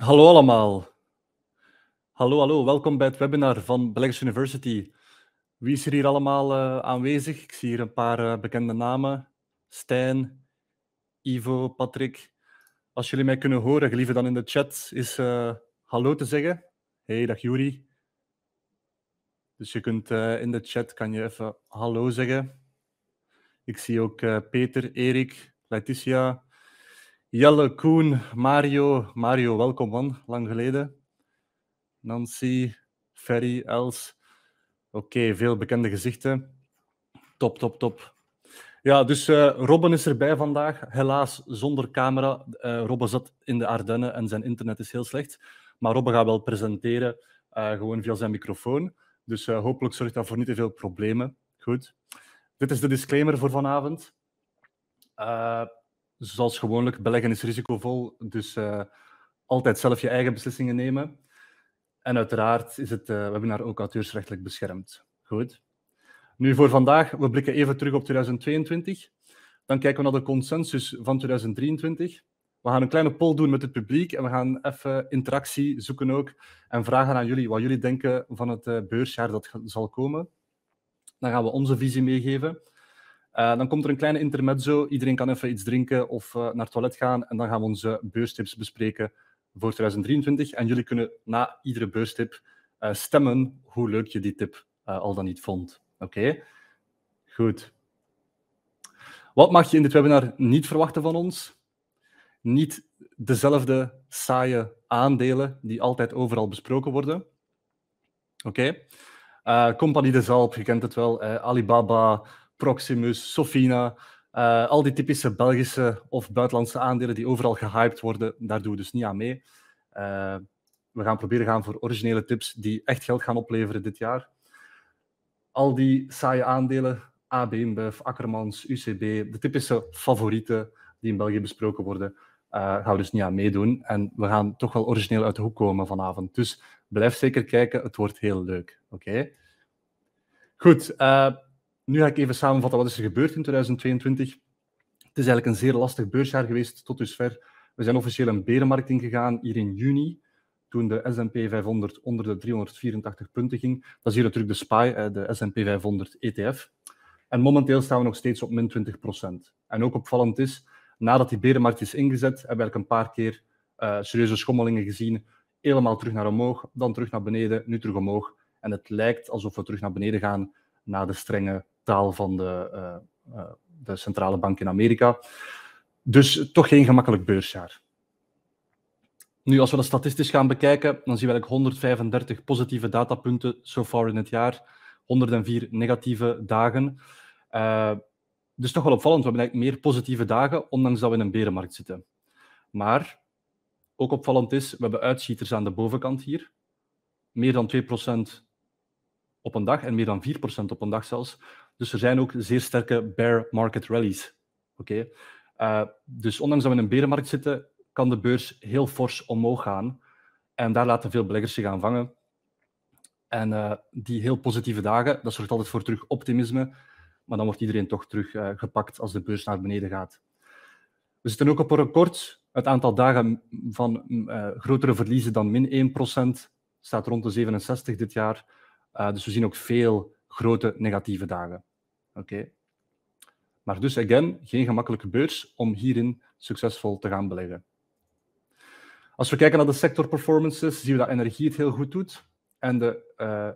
Hallo allemaal. Hallo, hallo. Welkom bij het webinar van Beleggers University. Wie is er hier allemaal eh, aanwezig? Ik zie hier een paar eh, bekende namen. Stijn, Ivo, Patrick. Als jullie mij kunnen horen, gelieve dan in de chat is uh, hallo te zeggen. Hey, dag Juri. Dus je kunt in de chat kan je even hallo zeggen. Ik zie ook Peter, Erik, Laetitia. Jelle, Koen, Mario. Mario, welkom man, lang geleden. Nancy, Ferry, Els. Oké, veel bekende gezichten. Top, top, top. Ja, dus uh, Robben is erbij vandaag. Helaas zonder camera. Eh, Robben zat in de Ardennen en zijn internet is heel slecht. Maar Robben gaat wel presenteren, eh, gewoon via zijn microfoon. Dus hopelijk zorgt dat voor niet te veel problemen. Goed. Dit is de disclaimer voor vanavond zoals gewoonlijk, beleggen is risicovol, dus eh, altijd zelf je eigen beslissingen nemen. En uiteraard is het uh, webinar ook auteursrechtelijk beschermd. Goed. Nu voor vandaag, we blikken even terug op 2022. Dan kijken we naar de consensus van 2023. We gaan een kleine poll doen met het publiek en we gaan even interactie zoeken ook en vragen aan jullie wat jullie denken van het eh, beursjaar dat zal komen. Dan gaan we onze visie meegeven. Eh, dan komt er een kleine intermezzo. Iedereen kan even iets drinken of eh, naar het toilet gaan. En dan gaan we onze beurstips bespreken voor 2023. En jullie kunnen na iedere beurstip eh, stemmen hoe leuk je die tip al dan niet vond. Oké? Goed. Wat mag je in dit webinar niet verwachten van ons? Niet dezelfde saaie aandelen die altijd overal besproken worden. Oké? Okay? Compagnie de Zalp, je kent het wel. Alibaba, Proximus, Sofina, eh, al die typische Belgische of buitenlandse aandelen die overal gehyped worden, daar doen we dus niet aan mee. Eh, we gaan proberen gaan voor originele tips die echt geld gaan opleveren dit jaar. Al die saaie aandelen, AB InBev, Akkermans, UCB, de typische favorieten die in België besproken worden, uh, gaan we dus niet aan meedoen. En we gaan toch wel origineel uit de hoek komen vanavond. Dus blijf zeker kijken, het wordt heel leuk. Oké? Goed, nu ga ik even samenvatten wat is er gebeurd in 2022. Het is eigenlijk een zeer lastig beursjaar geweest tot dusver. We zijn officieel een berenmarkt ingegaan hier in juni, toen de S&P 500 onder de 384 punten ging. Dat is hier natuurlijk de SPY, eh, de S&P 500 ETF. En momenteel staan we nog steeds op min 20 procent. En ook opvallend is, nadat die berenmarkt is ingezet, hebben we eigenlijk een paar keer eh, serieuze schommelingen gezien. Helemaal terug naar omhoog, dan terug naar beneden, nu terug omhoog. En het lijkt alsof we terug naar beneden gaan na de strenge van de, eh, eh, de centrale bank in Amerika. Dus toch geen gemakkelijk beursjaar. Nu, als we dat statistisch gaan bekijken, dan zien we eigenlijk 135 positieve datapunten so far in het jaar, 104 negatieve dagen. Eh, dus toch wel opvallend, we hebben eigenlijk meer positieve dagen, ondanks dat we in een berenmarkt zitten. Maar ook opvallend is, we hebben uitschieters aan de bovenkant hier. Meer dan 2% op een dag en meer dan 4% op een dag zelfs dus er zijn ook zeer sterke bear market rallies. Oké, eh, dus ondanks dat we in een berenmarkt zitten, kan de beurs heel fors omhoog gaan. En daar laten veel beleggers zich aan vangen. En eh, die heel positieve dagen, dat zorgt altijd voor terug optimisme. Maar dan wordt iedereen toch terug eh, gepakt als de beurs naar beneden gaat. We zitten ook op een record. Het aantal dagen van mm, grotere verliezen dan min 1% staat rond de 67 dit jaar. dus we zien ook veel grote negatieve dagen. Oké. Maar dus, again, geen gemakkelijke beurs om hierin succesvol te gaan beleggen. Als we kijken naar de sector performances, zien we dat energie het heel goed doet en de eh,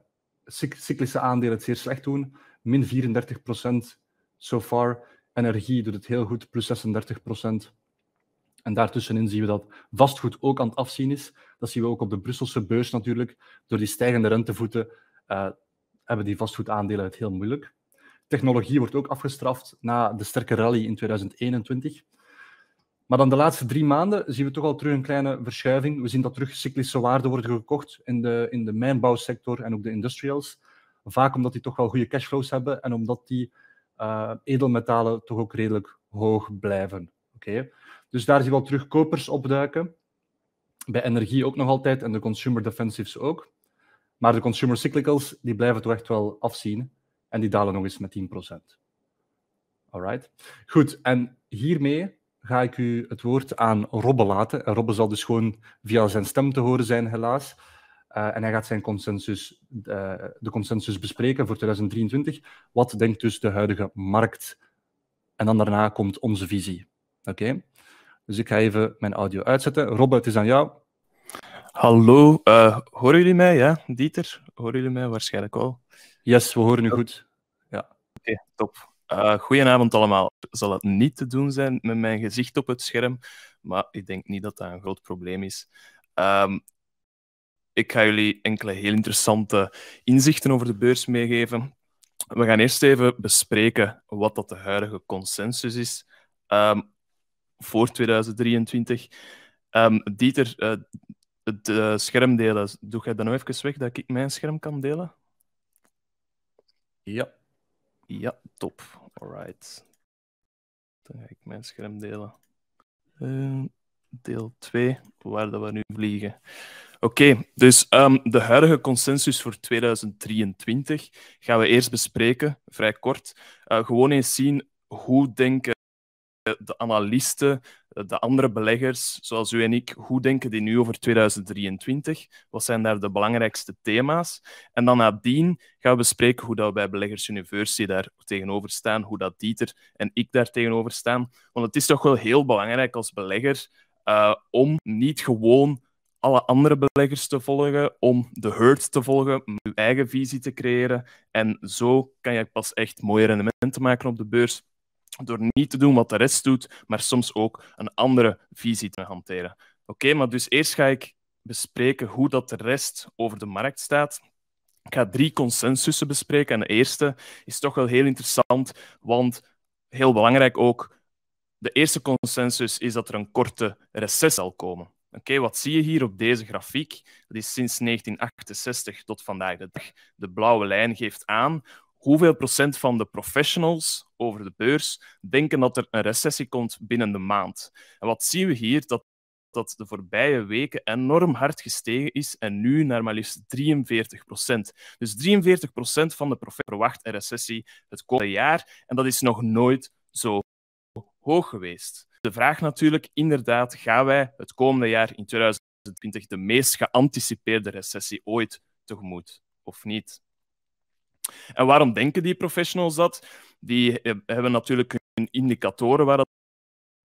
cyclische aandelen het zeer slecht doen. Min 34% so far. Energie doet het heel goed, plus 36%. En daartussenin zien we dat vastgoed ook aan het afzien is. Dat zien we ook op de Brusselse beurs natuurlijk. Door die stijgende rentevoeten eh, hebben die vastgoedaandelen het heel moeilijk. Technologie wordt ook afgestraft na de sterke rally in 2021. Maar dan de laatste drie maanden zien we toch al terug een kleine verschuiving. We zien dat terug cyclische waarden worden gekocht in de, in de mijnbouwsector en ook de industrials. Vaak omdat die toch wel goede cashflows hebben en omdat die eh, edelmetalen toch ook redelijk hoog blijven. Oké, Dus daar zien we al terug kopers opduiken. Bij energie ook nog altijd en de consumer defensives ook. Maar de consumer cyclicals die blijven toch echt wel afzien. En die dalen nog eens met 10%. Alright. Goed, en hiermee ga ik u het woord aan Robbe laten. En Robbe zal dus gewoon via zijn stem te horen zijn, helaas. Eh, en hij gaat zijn consensus, eh, de consensus bespreken voor 2023. Wat denkt dus de huidige markt? En dan daarna komt onze visie. Oké? Dus ik ga even mijn audio uitzetten. Robbe, het is aan jou. Hallo, eh, horen jullie mij? Ja? Dieter, horen jullie mij waarschijnlijk al? Yes, we horen u goed. Ja. Oké, top. Uh, goedenavond allemaal. Zal het niet te doen zijn met mijn gezicht op het scherm, maar ik denk niet dat dat een groot probleem is. Ehm, ik ga jullie enkele heel interessante inzichten over de beurs meegeven. We gaan eerst even bespreken wat dat de huidige consensus is ehm, voor 2023. Ehm, Dieter, het eh, scherm delen. doe jij dan nou even weg dat ik mijn scherm kan delen? Ja. Ja, top. Alright. Dan ga ik mijn scherm delen. Ehm, deel 2, waar dat we nu vliegen. Oké, dus ehm, de huidige consensus voor 2023 gaan we eerst bespreken, vrij kort. Eh, gewoon eens zien hoe denken de analisten de andere beleggers, zoals u en ik, hoe denken die nu over 2023? Wat zijn daar de belangrijkste thema's? En dan nadien gaan we bespreken hoe dat we bij Beleggers University daar tegenover staan, hoe dat Dieter en ik daar tegenover staan. Want het is toch wel heel belangrijk als belegger eh, om niet gewoon alle andere beleggers te volgen, om de herd te volgen, om je eigen visie te creëren. En zo kan je pas echt mooie rendementen maken op de beurs door niet te doen wat de rest doet, maar soms ook een andere visie te hanteren. Oké, maar dus eerst ga ik bespreken hoe dat de rest over de markt staat. Ik ga drie consensussen bespreken. En de eerste is toch wel heel interessant, want heel belangrijk ook. De eerste consensus is dat er een korte recessie zal komen. Oké, wat zie je hier op deze grafiek? Dat is sinds 1968 tot vandaag de dag. De blauwe lijn geeft aan hoeveel procent van de professionals over de beurs denken dat er een recessie komt binnen de maand. En wat zien we hier? Dat dat de voorbije weken enorm hard gestegen is en nu naar maar liefst 43 procent. Dus 43 procent van de verwacht een recessie het komende jaar en dat is nog nooit zo hoog geweest. De vraag natuurlijk, inderdaad, gaan wij het komende jaar in 2020 de meest geanticipeerde recessie ooit tegemoet of niet? En waarom denken die professionals dat? Die eh, hebben natuurlijk hun indicatoren waar dat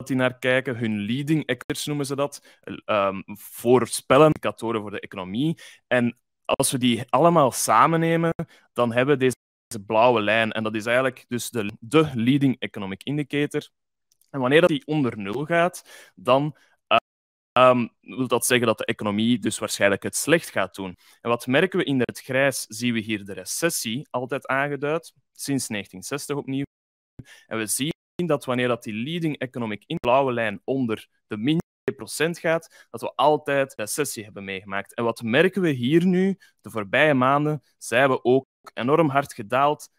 die naar kijken. Hun leading actors noemen ze dat. Um, eh, ehm, voorspellen indicatoren voor de economie. En als we die allemaal samen nemen, dan hebben we deze blauwe lijn. En dat is eigenlijk dus de, de leading economic indicator. En wanneer dat die onder nul gaat, dan Um, wil dat zeggen dat de economie dus waarschijnlijk het slecht gaat doen? En wat merken we in het grijs? Zien we hier de recessie altijd aangeduid, sinds 1960 opnieuw. En we zien dat wanneer dat die leading economic in de blauwe lijn onder de min 2% gaat, dat we altijd recessie hebben meegemaakt. En wat merken we hier nu? De voorbije maanden zijn we ook enorm hard gedaald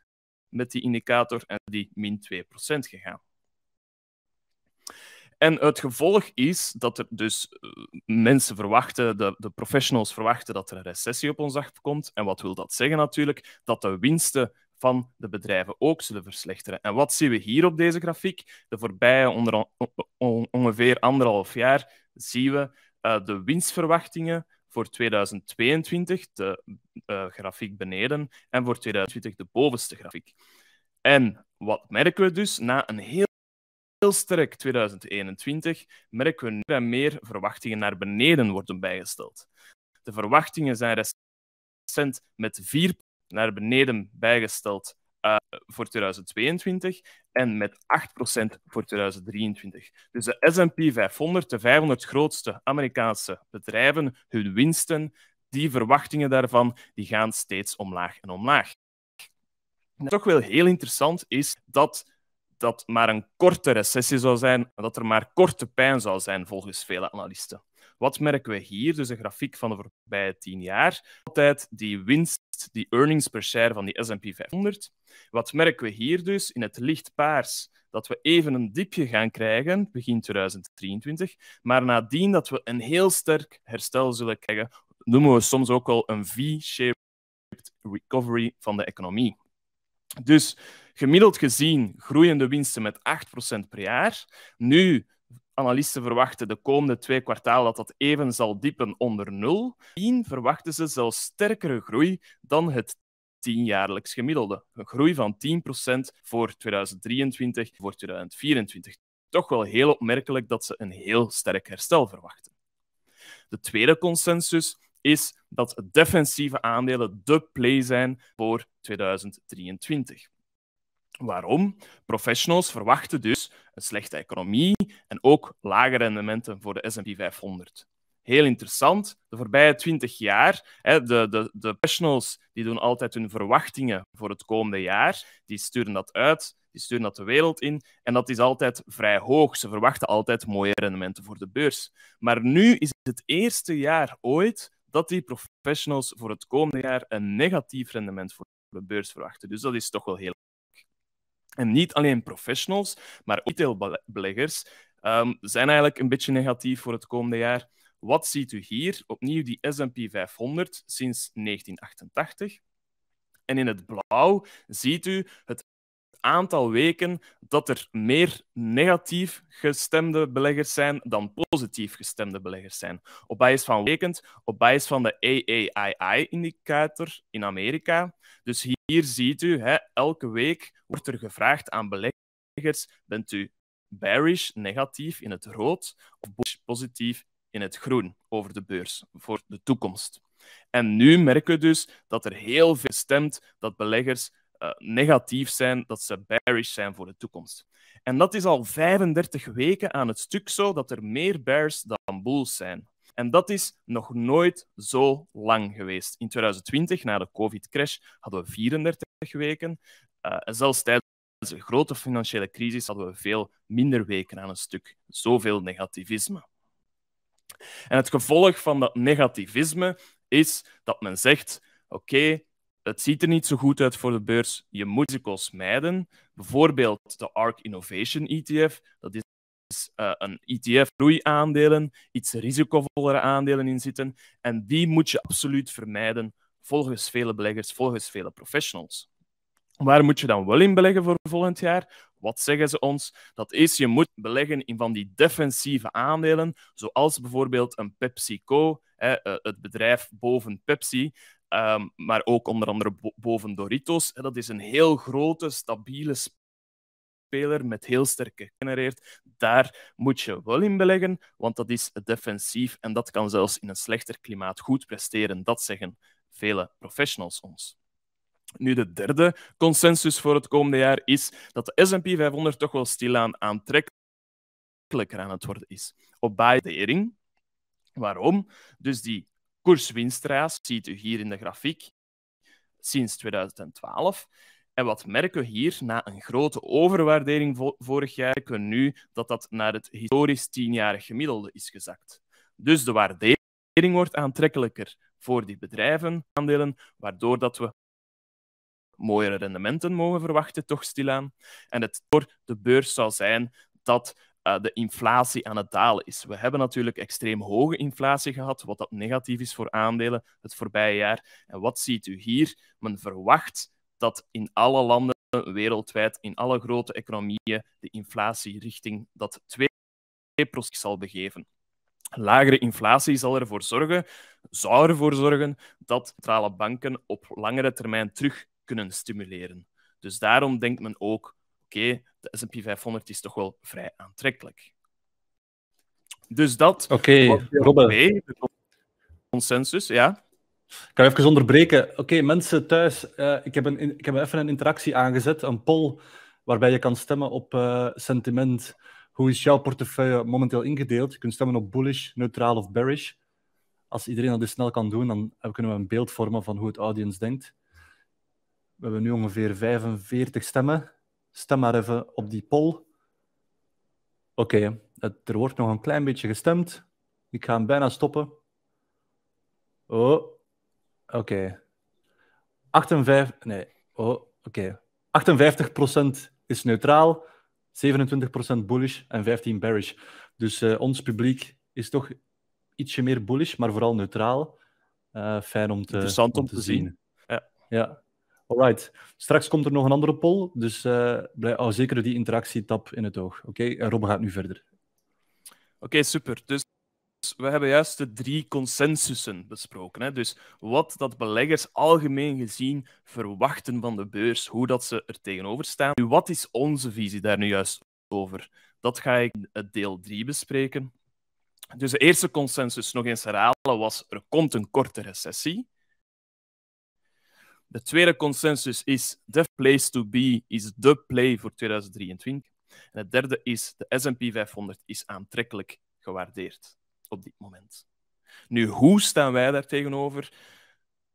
met die indicator en die min 2% gegaan. En het gevolg is dat er dus eh, mensen verwachten, de, de professionals verwachten dat er een recessie op ons afkomt. En wat wil dat zeggen natuurlijk? Dat de winsten van de bedrijven ook zullen verslechteren. En wat zien we hier op deze grafiek? De voorbije ongeveer anderhalf jaar zien we eh, de winstverwachtingen voor 2022, de eh, grafiek beneden, en voor 2020 de bovenste grafiek. En wat merken we dus na een heel heel sterk 2021 merken we meer en meer verwachtingen naar beneden worden bijgesteld. De verwachtingen zijn recent met 4 naar beneden bijgesteld eh, voor 2022 en met 8% voor 2023. Dus de SP 500, de 500 grootste Amerikaanse bedrijven, hun winsten, die verwachtingen daarvan, die gaan steeds omlaag en omlaag. Wat toch wel heel interessant is dat dat maar een korte recessie zou zijn, dat er maar korte pijn zou zijn volgens vele analisten. Wat merken we hier? Dus een grafiek van de voorbije tien jaar. Altijd die winst, die earnings per share van die S&P 500. Wat merken we hier dus? In het licht paars dat we even een diepje gaan krijgen, begin 2023, maar nadien dat we een heel sterk herstel zullen krijgen, noemen we soms ook wel een V-shaped recovery van de economie. Dus gemiddeld gezien groeien de winsten met 8% per jaar. Nu, analisten verwachten de komende twee kwartalen dat dat even zal diepen onder nul. In verwachten ze zelfs sterkere groei dan het tienjaarlijks gemiddelde. Een groei van 10% voor 2023, voor 2024. Toch wel heel opmerkelijk dat ze een heel sterk herstel verwachten. De tweede consensus is dat defensieve aandelen de play zijn voor 2023. Waarom? Professionals verwachten dus een slechte economie en ook lage rendementen voor de SP 500. Heel interessant, de voorbije 20 jaar, hè, de, de, de professionals die doen altijd hun verwachtingen voor het komende jaar, die sturen dat uit, die sturen dat de wereld in en dat is altijd vrij hoog. Ze verwachten altijd mooie rendementen voor de beurs. Maar nu is het eerste jaar ooit dat die professionals voor het komende jaar een negatief rendement voor de beurs verwachten. Dus dat is toch wel heel leuk. En niet alleen professionals, maar ook beleggers ehm, zijn eigenlijk een beetje negatief voor het komende jaar. Wat ziet u hier? Opnieuw die S&P 500 sinds 1988. En in het blauw ziet u het aantal weken dat er meer negatief gestemde beleggers zijn dan positief gestemde beleggers zijn. Op basis van weken op basis van de AAII-indicator in Amerika. Dus hier, ziet u, hè, elke week wordt er gevraagd aan beleggers, bent u bearish, negatief in het rood, of bullish, positief in het groen over de beurs voor de toekomst. En nu merken we dus dat er heel veel stemt dat beleggers eh, negatief zijn, dat ze bearish zijn voor de toekomst. En dat is al 35 weken aan het stuk zo dat er meer bears dan bulls zijn. En dat is nog nooit zo lang geweest. In 2020, na de COVID-crash, hadden we 34 weken. Eh, en zelfs tijdens de grote financiële crisis hadden we veel minder weken aan een stuk. Zoveel negativisme. En het gevolg van dat negativisme is dat men zegt: oké, het ziet er niet zo goed uit voor de beurs. Je moet risico's mijden. Bijvoorbeeld de ARK Innovation ETF. Dat is eh, een ETF groeiaandelen, iets risicovollere aandelen in zitten. En die moet je absoluut vermijden, volgens vele beleggers, volgens vele professionals. Waar moet je dan wel in beleggen voor volgend jaar? Wat zeggen ze ons? Dat is, je moet beleggen in van die defensieve aandelen, zoals bijvoorbeeld een PepsiCo, hè, eh, het bedrijf boven Pepsi. Ehm, maar ook onder andere boven Doritos. Dat is een heel grote, stabiele speler met heel sterke genereert. Daar moet je wel in beleggen, want dat is defensief en dat kan zelfs in een slechter klimaat goed presteren. Dat zeggen vele professionals ons. Nu, de derde consensus voor het komende jaar is dat de SP 500 toch wel stilaan aantrekkelijker aan het worden is. Op waardering. Waarom? Dus die koerswinstreis ziet u hier in de grafiek sinds 2012. En wat merken we hier? Na een grote overwaardering vorig jaar kunnen we nu dat dat naar het historisch tienjarig gemiddelde is gezakt. Dus de waardering wordt aantrekkelijker voor die bedrijven, aandelen, waardoor dat we mooiere rendementen mogen verwachten, toch stilaan. En het voor de beurs zal zijn dat eh, de inflatie aan het dalen is. We hebben natuurlijk extreem hoge inflatie gehad, wat dat negatief is voor aandelen het voorbije jaar. En wat ziet u hier? Men verwacht dat in alle landen wereldwijd, in alle grote economieën, de inflatie richting dat 2% zal begeven. Lagere inflatie zal ervoor zorgen, zou ervoor zorgen dat centrale banken op langere termijn terug kunnen stimuleren. Dus daarom denkt men ook Oké, de S&P 500 is toch wel vrij aantrekkelijk. Dus dat... Oké, Consensus, ja? Ik ga even onderbreken. Oké, mensen thuis, eh, ik, heb een, ik heb even een interactie aangezet, een poll, waarbij je kan stemmen op eh, sentiment. Hoe is jouw portefeuille momenteel ingedeeld? Je kunt stemmen op bullish, neutraal of bearish. Als iedereen dat dus snel kan doen, dan kunnen we een beeld vormen van hoe het audience denkt. We hebben nu ongeveer 45 stemmen stem maar even op die poll. Oké, er wordt nog een klein beetje gestemd. Ik ga hem bijna stoppen. Oh, oké. 58, nee, oh, oké. 58% is neutraal, 27% bullish en 15% bearish. Dus eh, ons publiek is toch ietsje meer bullish, maar vooral neutraal. Eh, fijn om te, Interessant om, te, zien. zien. Ja. ja. Alright. Straks komt er nog een andere poll, dus eh, blijf, oh, zeker die interactietap in het oog. Oké, okay? Rob gaat nu verder. Oké, super. Dus we hebben juist de drie consensussen besproken. Hè? Dus wat dat beleggers algemeen gezien verwachten van de beurs, hoe dat ze er tegenover staan. Nu, wat is onze visie daar nu juist over? Dat ga ik in deel 3 bespreken. Dus de eerste consensus, nog eens herhalen, was er komt een korte recessie. De tweede consensus is the place to be is the play voor 2023. En het derde is de S&P 500 is aantrekkelijk gewaardeerd op dit moment. Nu, hoe staan wij daar tegenover?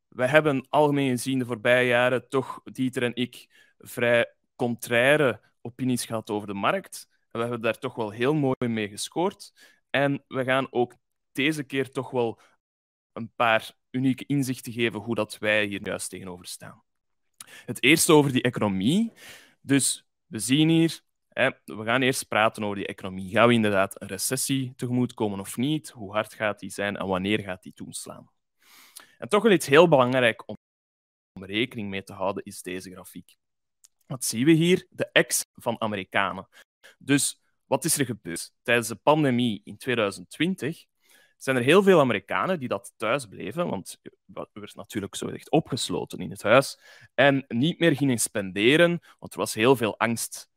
Wij hebben algemeen gezien de voorbije jaren toch, Dieter en ik, vrij contraire opinies gehad over de markt. En we hebben daar toch wel heel mooi mee gescoord. En we gaan ook deze keer toch wel een paar unieke inzicht te geven hoe dat wij hier juist tegenover staan. Het eerste over die economie. Dus we zien hier, hè, we gaan eerst praten over die economie. Gaan we inderdaad een recessie tegemoet komen of niet? Hoe hard gaat die zijn en wanneer gaat die toeslaan? En toch wel iets heel belangrijk om rekening mee te houden, is deze grafiek. Wat zien we hier? De ex van Amerikanen. Dus wat is er gebeurd? Tijdens de pandemie in 2020 zijn er heel veel Amerikanen die dat thuis bleven, want we werd natuurlijk zo echt opgesloten in het huis, en niet meer gingen spenderen, want er was heel veel angst.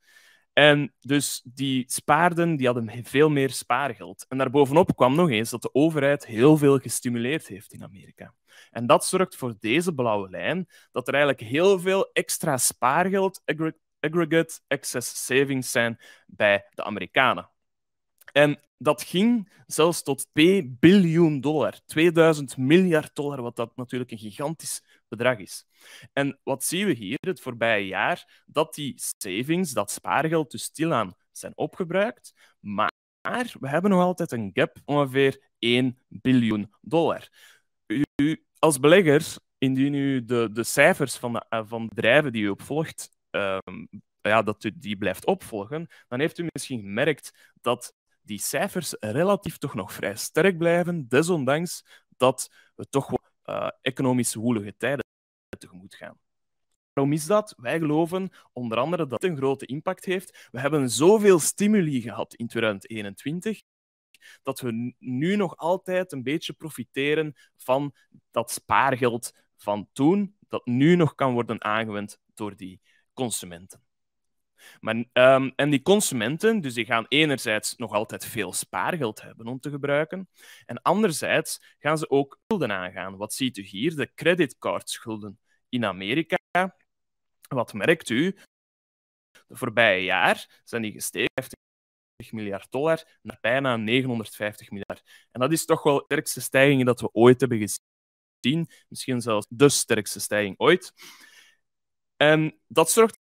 En dus die spaarden, die hadden veel meer spaargeld. En daarbovenop kwam nog eens dat de overheid heel veel gestimuleerd heeft in Amerika. En dat zorgt voor deze blauwe lijn, dat er eigenlijk heel veel extra spaargeld, aggregate excess savings zijn bij de Amerikanen. En dat ging zelfs tot 2 biljoen dollar. 2000 miljard dollar, wat dat natuurlijk een gigantisch bedrag is. En wat zien we hier het voorbije jaar? Dat die savings, dat spaargeld dus stilaan zijn opgebruikt, maar we hebben nog altijd een gap ongeveer 1 biljoen dollar. U, als belegger, indien u de, de cijfers van, de, eh, van bedrijven die u opvolgt um, ja, dat u die blijft opvolgen, dan heeft u misschien gemerkt dat die cijfers relatief toch nog vrij sterk blijven, desondanks dat we toch wel eh, economisch woelige tijden tegemoet gaan. Waarom is dat? Wij geloven onder andere dat het een grote impact heeft. We hebben zoveel stimuli gehad in 2021 dat we nu nog altijd een beetje profiteren van dat spaargeld van toen, dat nu nog kan worden aangewend door die consumenten. Maar, ehm, en die consumenten, dus die gaan enerzijds nog altijd veel spaargeld hebben om te gebruiken, en anderzijds gaan ze ook schulden aangaan. Wat ziet u hier? De creditcardschulden in Amerika. Wat merkt u? De voorbije jaar zijn die gestegen van 50 miljard dollar naar bijna 950 miljard. En dat is toch wel de sterkste stijging dat we ooit hebben gezien. Misschien zelfs de sterkste stijging ooit. En dat zorgt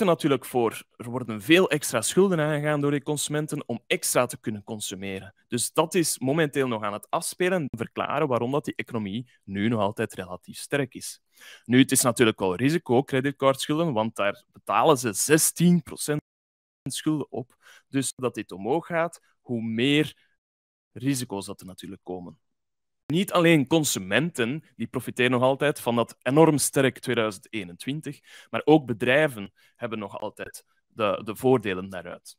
er natuurlijk voor. Er worden veel extra schulden aangegaan door de consumenten om extra te kunnen consumeren. Dus dat is momenteel nog aan het afspelen en verklaren waarom dat die economie nu nog altijd relatief sterk is. Nu, het is natuurlijk wel risico, creditcardschulden, want daar betalen ze 16% schulden op. Dus dat dit omhoog gaat, hoe meer risico's dat er natuurlijk komen niet alleen consumenten, die profiteren nog altijd van dat enorm sterk 2021, maar ook bedrijven hebben nog altijd de, de voordelen daaruit.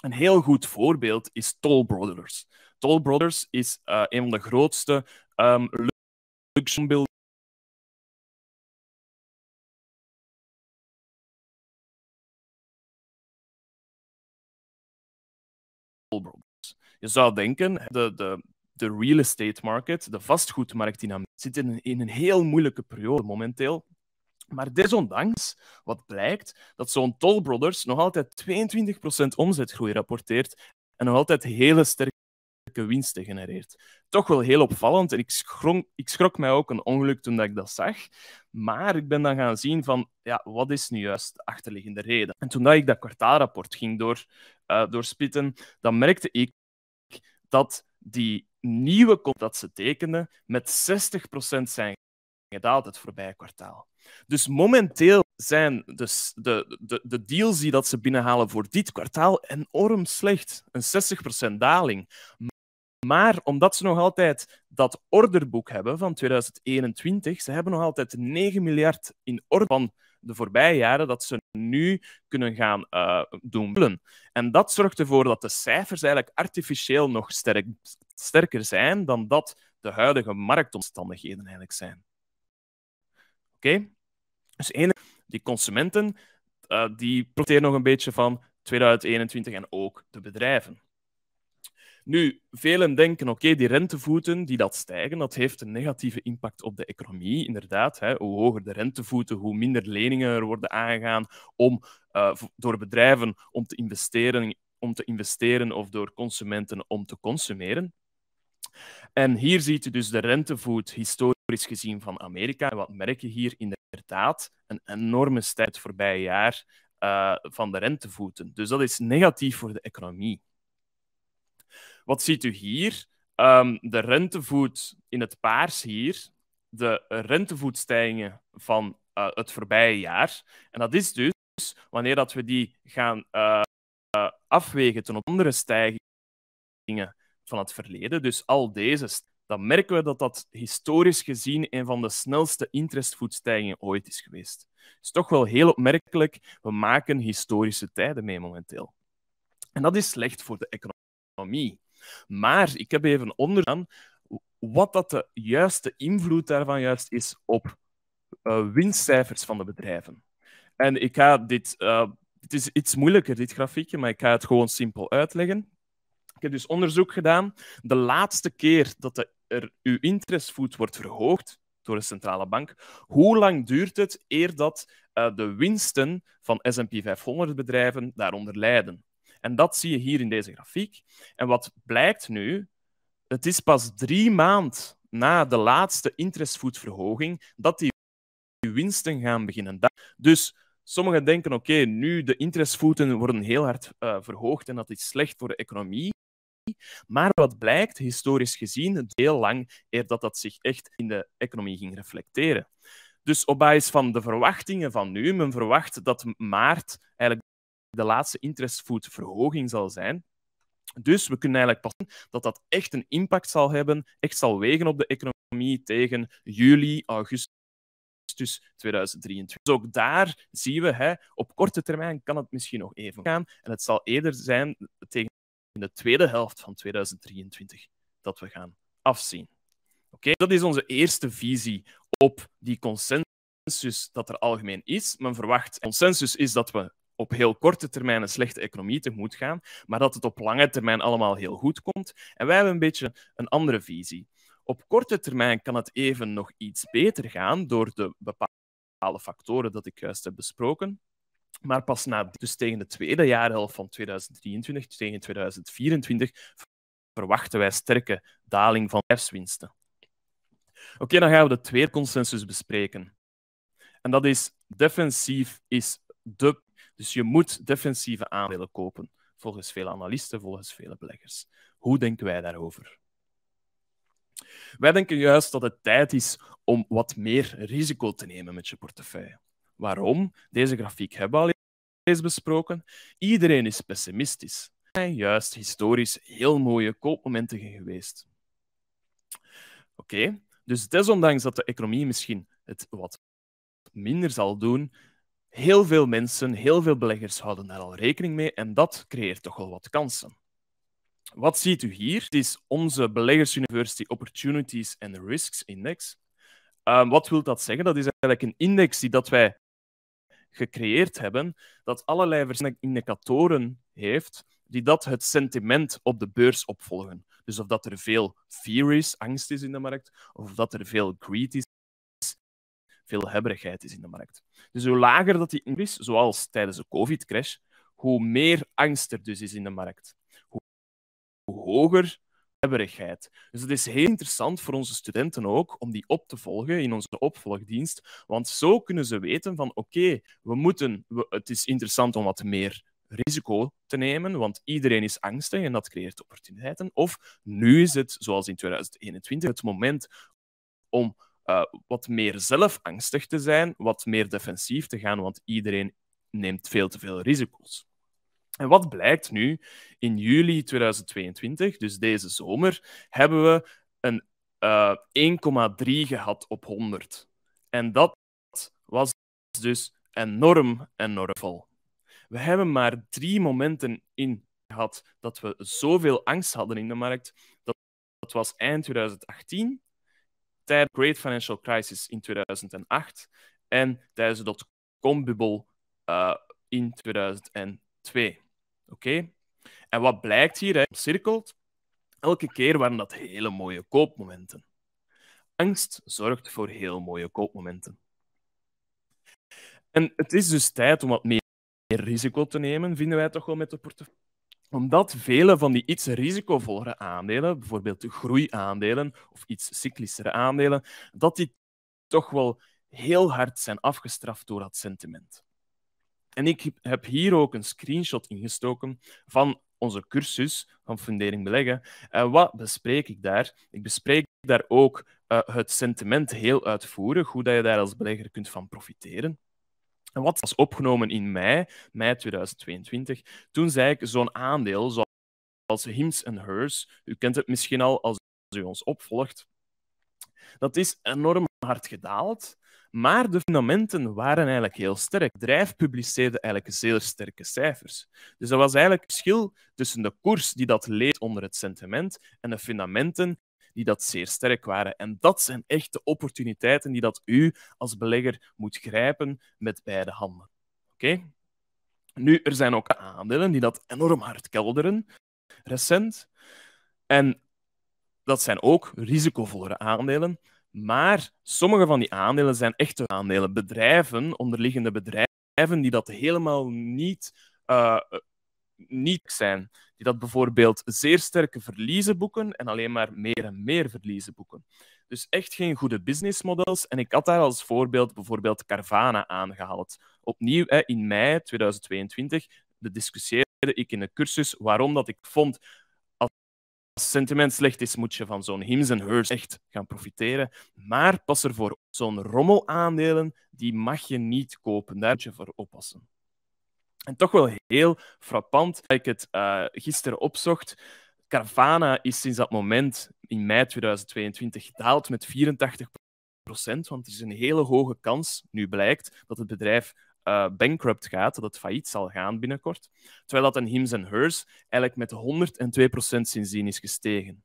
Een heel goed voorbeeld is Toll Brothers. Toll Brothers is eh, een van de grootste um, Je zou denken, de, de, de real estate market, de vastgoedmarkt in Amerika, zit in een, een heel moeilijke periode momenteel. Maar desondanks, wat blijkt, dat zo'n Toll Brothers nog altijd 22% omzetgroei rapporteert en nog altijd hele sterke winsten genereert. Toch wel heel opvallend en ik schrok, ik schrok mij ook een ongeluk toen dat ik dat zag. Maar ik ben dan gaan zien van, ja, wat is nu juist de achterliggende reden? En toen dat ik dat kwartaalrapport ging door, uh, doorspitten, dan merkte ik dat die nieuwe komt dat ze tekenden met 60% zijn gedaald het voorbije kwartaal. Dus momenteel zijn dus de, de, de deals die dat ze binnenhalen voor dit kwartaal enorm slecht. Een 60% daling. Maar omdat ze nog altijd dat orderboek hebben van 2021, ze hebben nog altijd 9 miljard in orde van de voorbije jaren dat ze nu kunnen gaan uh, doen. En dat zorgt ervoor dat de cijfers eigenlijk artificieel nog sterk, sterker zijn dan dat de huidige marktomstandigheden eigenlijk zijn. Oké? Dus één, die consumenten, uh, die profiteren nog een beetje van 2021 en ook de bedrijven. Nu, velen denken, oké, die rentevoeten die dat stijgen, dat heeft een negatieve impact op de economie. Inderdaad, hè, hoe hoger de rentevoeten, hoe minder leningen er worden aangegaan om, eh, door bedrijven om te, investeren, om te investeren of door consumenten om te consumeren. En hier ziet u dus de rentevoet historisch gezien van Amerika. wat merk je hier inderdaad? Een enorme stijging voorbij voorbije jaar eh, van de rentevoeten. Dus dat is negatief voor de economie. Wat ziet u hier? Ehm, de rentevoet in het paars hier, de rentevoetstijgingen van eh, het voorbije jaar. En dat is dus wanneer dat we die gaan uh, uh, afwegen ten andere stijgingen van het verleden, dus al deze, dan merken we dat dat historisch gezien een van de snelste interestvoetstijgingen ooit is geweest. Het is toch wel heel opmerkelijk. We maken historische tijden mee momenteel. En dat is slecht voor de economie. Maar ik heb even onderaan wat dat de juiste invloed daarvan juist is op eh, winstcijfers van de bedrijven. En ik ga dit, eh, het is iets moeilijker, dit grafiekje, maar ik ga het gewoon simpel uitleggen. Ik heb dus onderzoek gedaan. De laatste keer dat de, er uw interestvoet wordt verhoogd door de centrale bank, hoe lang duurt het eer dat eh, de winsten van S&P 500 bedrijven daaronder lijden? En dat zie je hier in deze grafiek. En wat blijkt nu, het is pas drie maanden na de laatste interestvoetverhoging dat die winsten gaan beginnen. Dus sommigen denken, oké, nu de interestvoeten worden heel hard eh, verhoogd en dat is slecht voor de economie. Maar wat blijkt, historisch gezien, heel lang eer dat dat zich echt in de economie ging reflecteren. Dus op basis van de verwachtingen van nu, men verwacht dat maart eigenlijk de laatste interest verhoging zal zijn. Dus we kunnen eigenlijk passen dat dat echt een impact zal hebben, echt zal wegen op de economie tegen juli, augustus. 2023. Dus ook daar zien we, hè, op korte termijn kan het misschien nog even gaan. En het zal eerder zijn tegen de tweede helft van 2023 dat we gaan afzien. Oké, dat is onze eerste visie op die consensus dat er algemeen is. Men verwacht, consensus is dat we op heel korte termijn een slechte economie tegemoet gaan, maar dat het op lange termijn allemaal heel goed komt. En wij hebben een beetje een andere visie. Op korte termijn kan het even nog iets beter gaan door de bepaalde factoren dat ik juist heb besproken. Maar pas na, dus tegen de tweede jaarhelft van 2023, tegen 2024, verwachten wij sterke daling van bedrijfswinsten. Oké, dan gaan we de tweede consensus bespreken. En dat is defensief is de dus je moet defensieve aandelen kopen, volgens veel analisten, volgens vele beleggers. Hoe denken wij daarover? Wij denken juist dat het tijd is om wat meer risico te nemen met je portefeuille. Waarom? Deze grafiek hebben we al eens besproken. Iedereen is pessimistisch. Er zijn juist historisch heel mooie koopmomenten geweest. Oké, dus desondanks dat de economie misschien het wat minder zal doen, Heel veel mensen, heel veel beleggers houden daar al rekening mee en dat creëert toch wel wat kansen. Wat ziet u hier? Het is onze Beleggers University Opportunities and Risks Index. Ehm, wat wil dat zeggen? Dat is eigenlijk een index die dat wij gecreëerd hebben, dat allerlei verschillende indicatoren heeft die dat het sentiment op de beurs opvolgen. Dus of dat er veel fear is, angst is in de markt, of dat er veel greed is, veel hebberigheid is in de markt. Dus hoe lager dat die is, zoals tijdens de COVID-crash, hoe meer angst er dus is in de markt. Hoe, hoger hebberigheid. Dus het is heel interessant voor onze studenten ook om die op te volgen in onze opvolgdienst, want zo kunnen ze weten van oké, we moeten, het is interessant om wat meer risico te nemen, want iedereen is angstig en dat creëert opportuniteiten. Of nu is het, zoals in 2021, het moment om eh, wat meer zelf angstig te zijn, wat meer defensief te gaan, want iedereen neemt veel te veel risico's. En wat blijkt nu? In juli 2022, dus deze zomer, hebben we een 1,3 eh, gehad op 100. En dat was dus enorm, enorm vol. We hebben maar drie momenten in gehad dat we zoveel angst hadden in de markt. Dat, dat was eind 2018, tijdens de Great Financial Crisis in 2008 en tijdens de dotcom-bubbel eh, in 2002. Oké? En wat blijkt hier, hè, cirkelt, elke keer waren dat hele mooie koopmomenten. Angst zorgt voor heel mooie koopmomenten. En het is dus tijd om wat meer risico te nemen, vinden wij toch wel met de portefeuille omdat vele van die iets risicovollere aandelen, bijvoorbeeld de groeiaandelen of iets cyclischere aandelen, dat die toch wel heel hard zijn afgestraft door dat sentiment. En ik heb hier ook een screenshot ingestoken van onze cursus van Fundering Beleggen. En wat bespreek ik daar? Ik bespreek daar ook eh, het sentiment heel uitvoerig, hoe dat je daar als belegger kunt van profiteren. En wat was opgenomen in mei, mei 2022, toen zei ik zo'n aandeel zoals Hims en Hers, u kent het misschien al als u ons opvolgt, dat is enorm hard gedaald. Maar de fundamenten waren eigenlijk heel sterk. Het bedrijf publiceerde eigenlijk zeer sterke cijfers. Dus er was eigenlijk het verschil tussen de koers die dat leed onder het sentiment en de fundamenten die dat zeer sterk waren. En dat zijn echt de opportuniteiten die dat u als belegger moet grijpen met beide handen. Oké? Nu, er zijn ook aandelen die dat enorm hard kelderen, recent. En dat zijn ook risicovollere aandelen. Maar sommige van die aandelen zijn echte aandelen. Bedrijven, onderliggende bedrijven, die dat helemaal niet, eh, eh, niet zijn die dat bijvoorbeeld zeer sterke verliezen boeken en alleen maar meer en meer verliezen boeken. Dus echt geen goede businessmodels. En ik had daar als voorbeeld bijvoorbeeld Carvana aangehaald. Opnieuw hè, in mei 2022 discussieerde ik in de cursus waarom dat ik vond als sentiment slecht is, moet je van zo'n hims en hers echt gaan profiteren. Maar pas ervoor op. Zo'n rommelaandelen, die mag je niet kopen. Daar moet je voor oppassen. En toch wel heel frappant dat ik het uh, gisteren opzocht. Carvana is sinds dat moment, in mei 2022, gedaald met 84 procent. Want er is een hele hoge kans, nu blijkt, dat het bedrijf eh, bankrupt gaat, dat het failliet zal gaan binnenkort. Terwijl dat een Hims Hers eigenlijk met 102 procent sindsdien is gestegen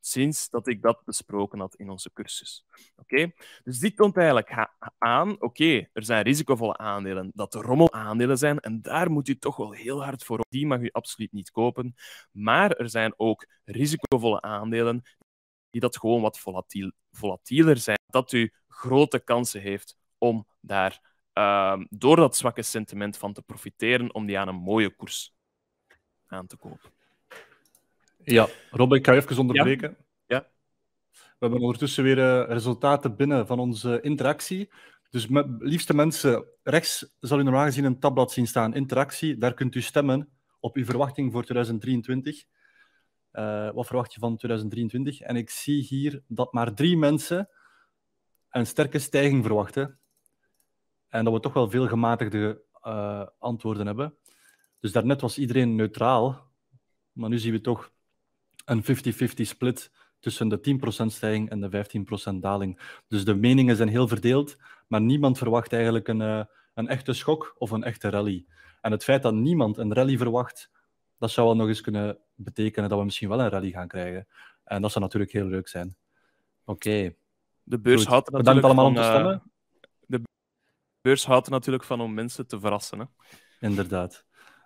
sinds dat ik dat besproken had in onze cursus. Oké? Dus dit toont eigenlijk aan, oké, er zijn risicovolle aandelen, dat de rommel aandelen zijn, en daar moet u toch wel heel hard voor op. Die mag u absoluut niet kopen. Maar er zijn ook risicovolle aandelen die dat gewoon wat volatieler zijn, dat u grote kansen heeft om daar ehm, door dat zwakke sentiment van te profiteren, om die aan een mooie koers aan te kopen. Ja, Rob, ik ga even onderbreken. Ja. We hebben ondertussen weer eh, resultaten binnen van onze interactie. Dus liefste mensen, rechts zal u normaal gezien een tabblad zien staan, interactie. Daar kunt u stemmen op uw verwachting voor 2023. Eh, wat verwacht je van 2023? En ik zie hier dat maar drie mensen een sterke stijging verwachten. En dat we toch wel veel gematigde eh, antwoorden hebben. Dus daarnet was iedereen neutraal. Maar nu zien we toch een 50-50 split tussen de 10% stijging en de 15% daling. Dus de meningen zijn heel verdeeld, maar niemand verwacht eigenlijk een, eh, een echte schok of een echte rally. En het feit dat niemand een rally verwacht, dat zou wel nog eens kunnen betekenen dat we misschien wel een rally gaan krijgen. En dat zou natuurlijk heel leuk zijn. Oké. De beurs houdt natuurlijk allemaal om te eh, stemmen. de beurs houdt er natuurlijk van om mensen te verrassen. Hè? Inderdaad.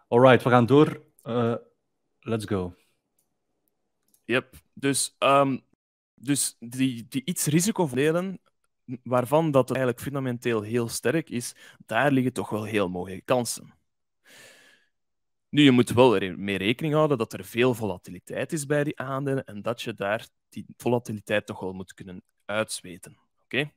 right, we gaan door. Eh, let's go. Yep. Dus, ehm, dus die, die iets risicovolle waarvan dat eigenlijk fundamenteel heel sterk is, daar liggen toch wel heel mooie kansen. Nu, je moet wel mee rekening houden dat er veel volatiliteit is bij die aandelen en dat je daar die volatiliteit toch wel moet kunnen uitzweten. Oké?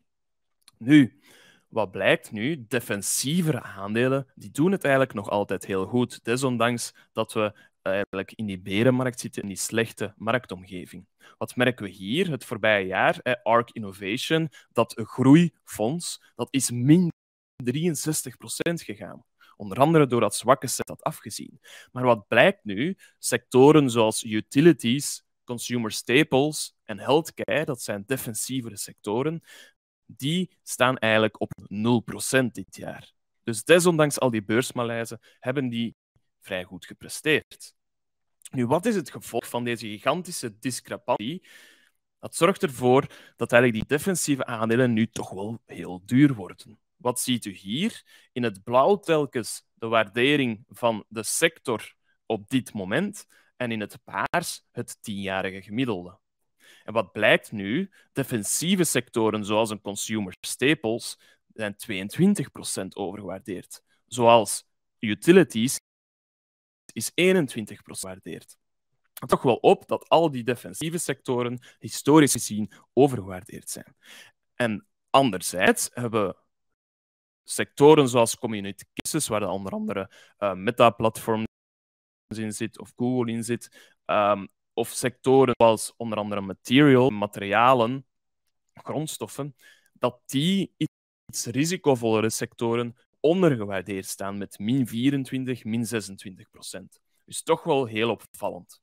Nu, wat blijkt nu? Defensievere aandelen die doen het eigenlijk nog altijd heel goed. Desondanks dat we eigenlijk in die berenmarkt zitten, in die slechte marktomgeving. Wat merken we hier het voorbije jaar? ARC Innovation, dat groeifonds, dat is min 63% gegaan. Onder andere door dat zwakke set dat afgezien. Maar wat blijkt nu? Sectoren zoals utilities, consumer staples en healthcare, dat zijn defensievere sectoren, die staan eigenlijk op 0% dit jaar. Dus desondanks al die beursmaleizen, hebben die vrij goed gepresteerd. Nu, wat is het gevolg van deze gigantische discrepantie? Dat zorgt ervoor dat eigenlijk die defensieve aandelen nu toch wel heel duur worden. Wat ziet u hier? In het blauw telkens de waardering van de sector op dit moment en in het paars het tienjarige gemiddelde. En wat blijkt nu? Defensieve sectoren zoals een consumer staples zijn 22% overgewaardeerd. Zoals utilities is 21 procent Toch wel op dat al die defensieve sectoren historisch gezien overgewaardeerd zijn. En anderzijds hebben we sectoren zoals cases, waar onder andere uh, eh, Meta-platform in zit of Google in zit, ehm, of sectoren zoals onder andere material, materialen, grondstoffen, dat die iets risicovollere sectoren ondergewaardeerd staan met min 24, min 26 procent. Dus toch wel heel opvallend.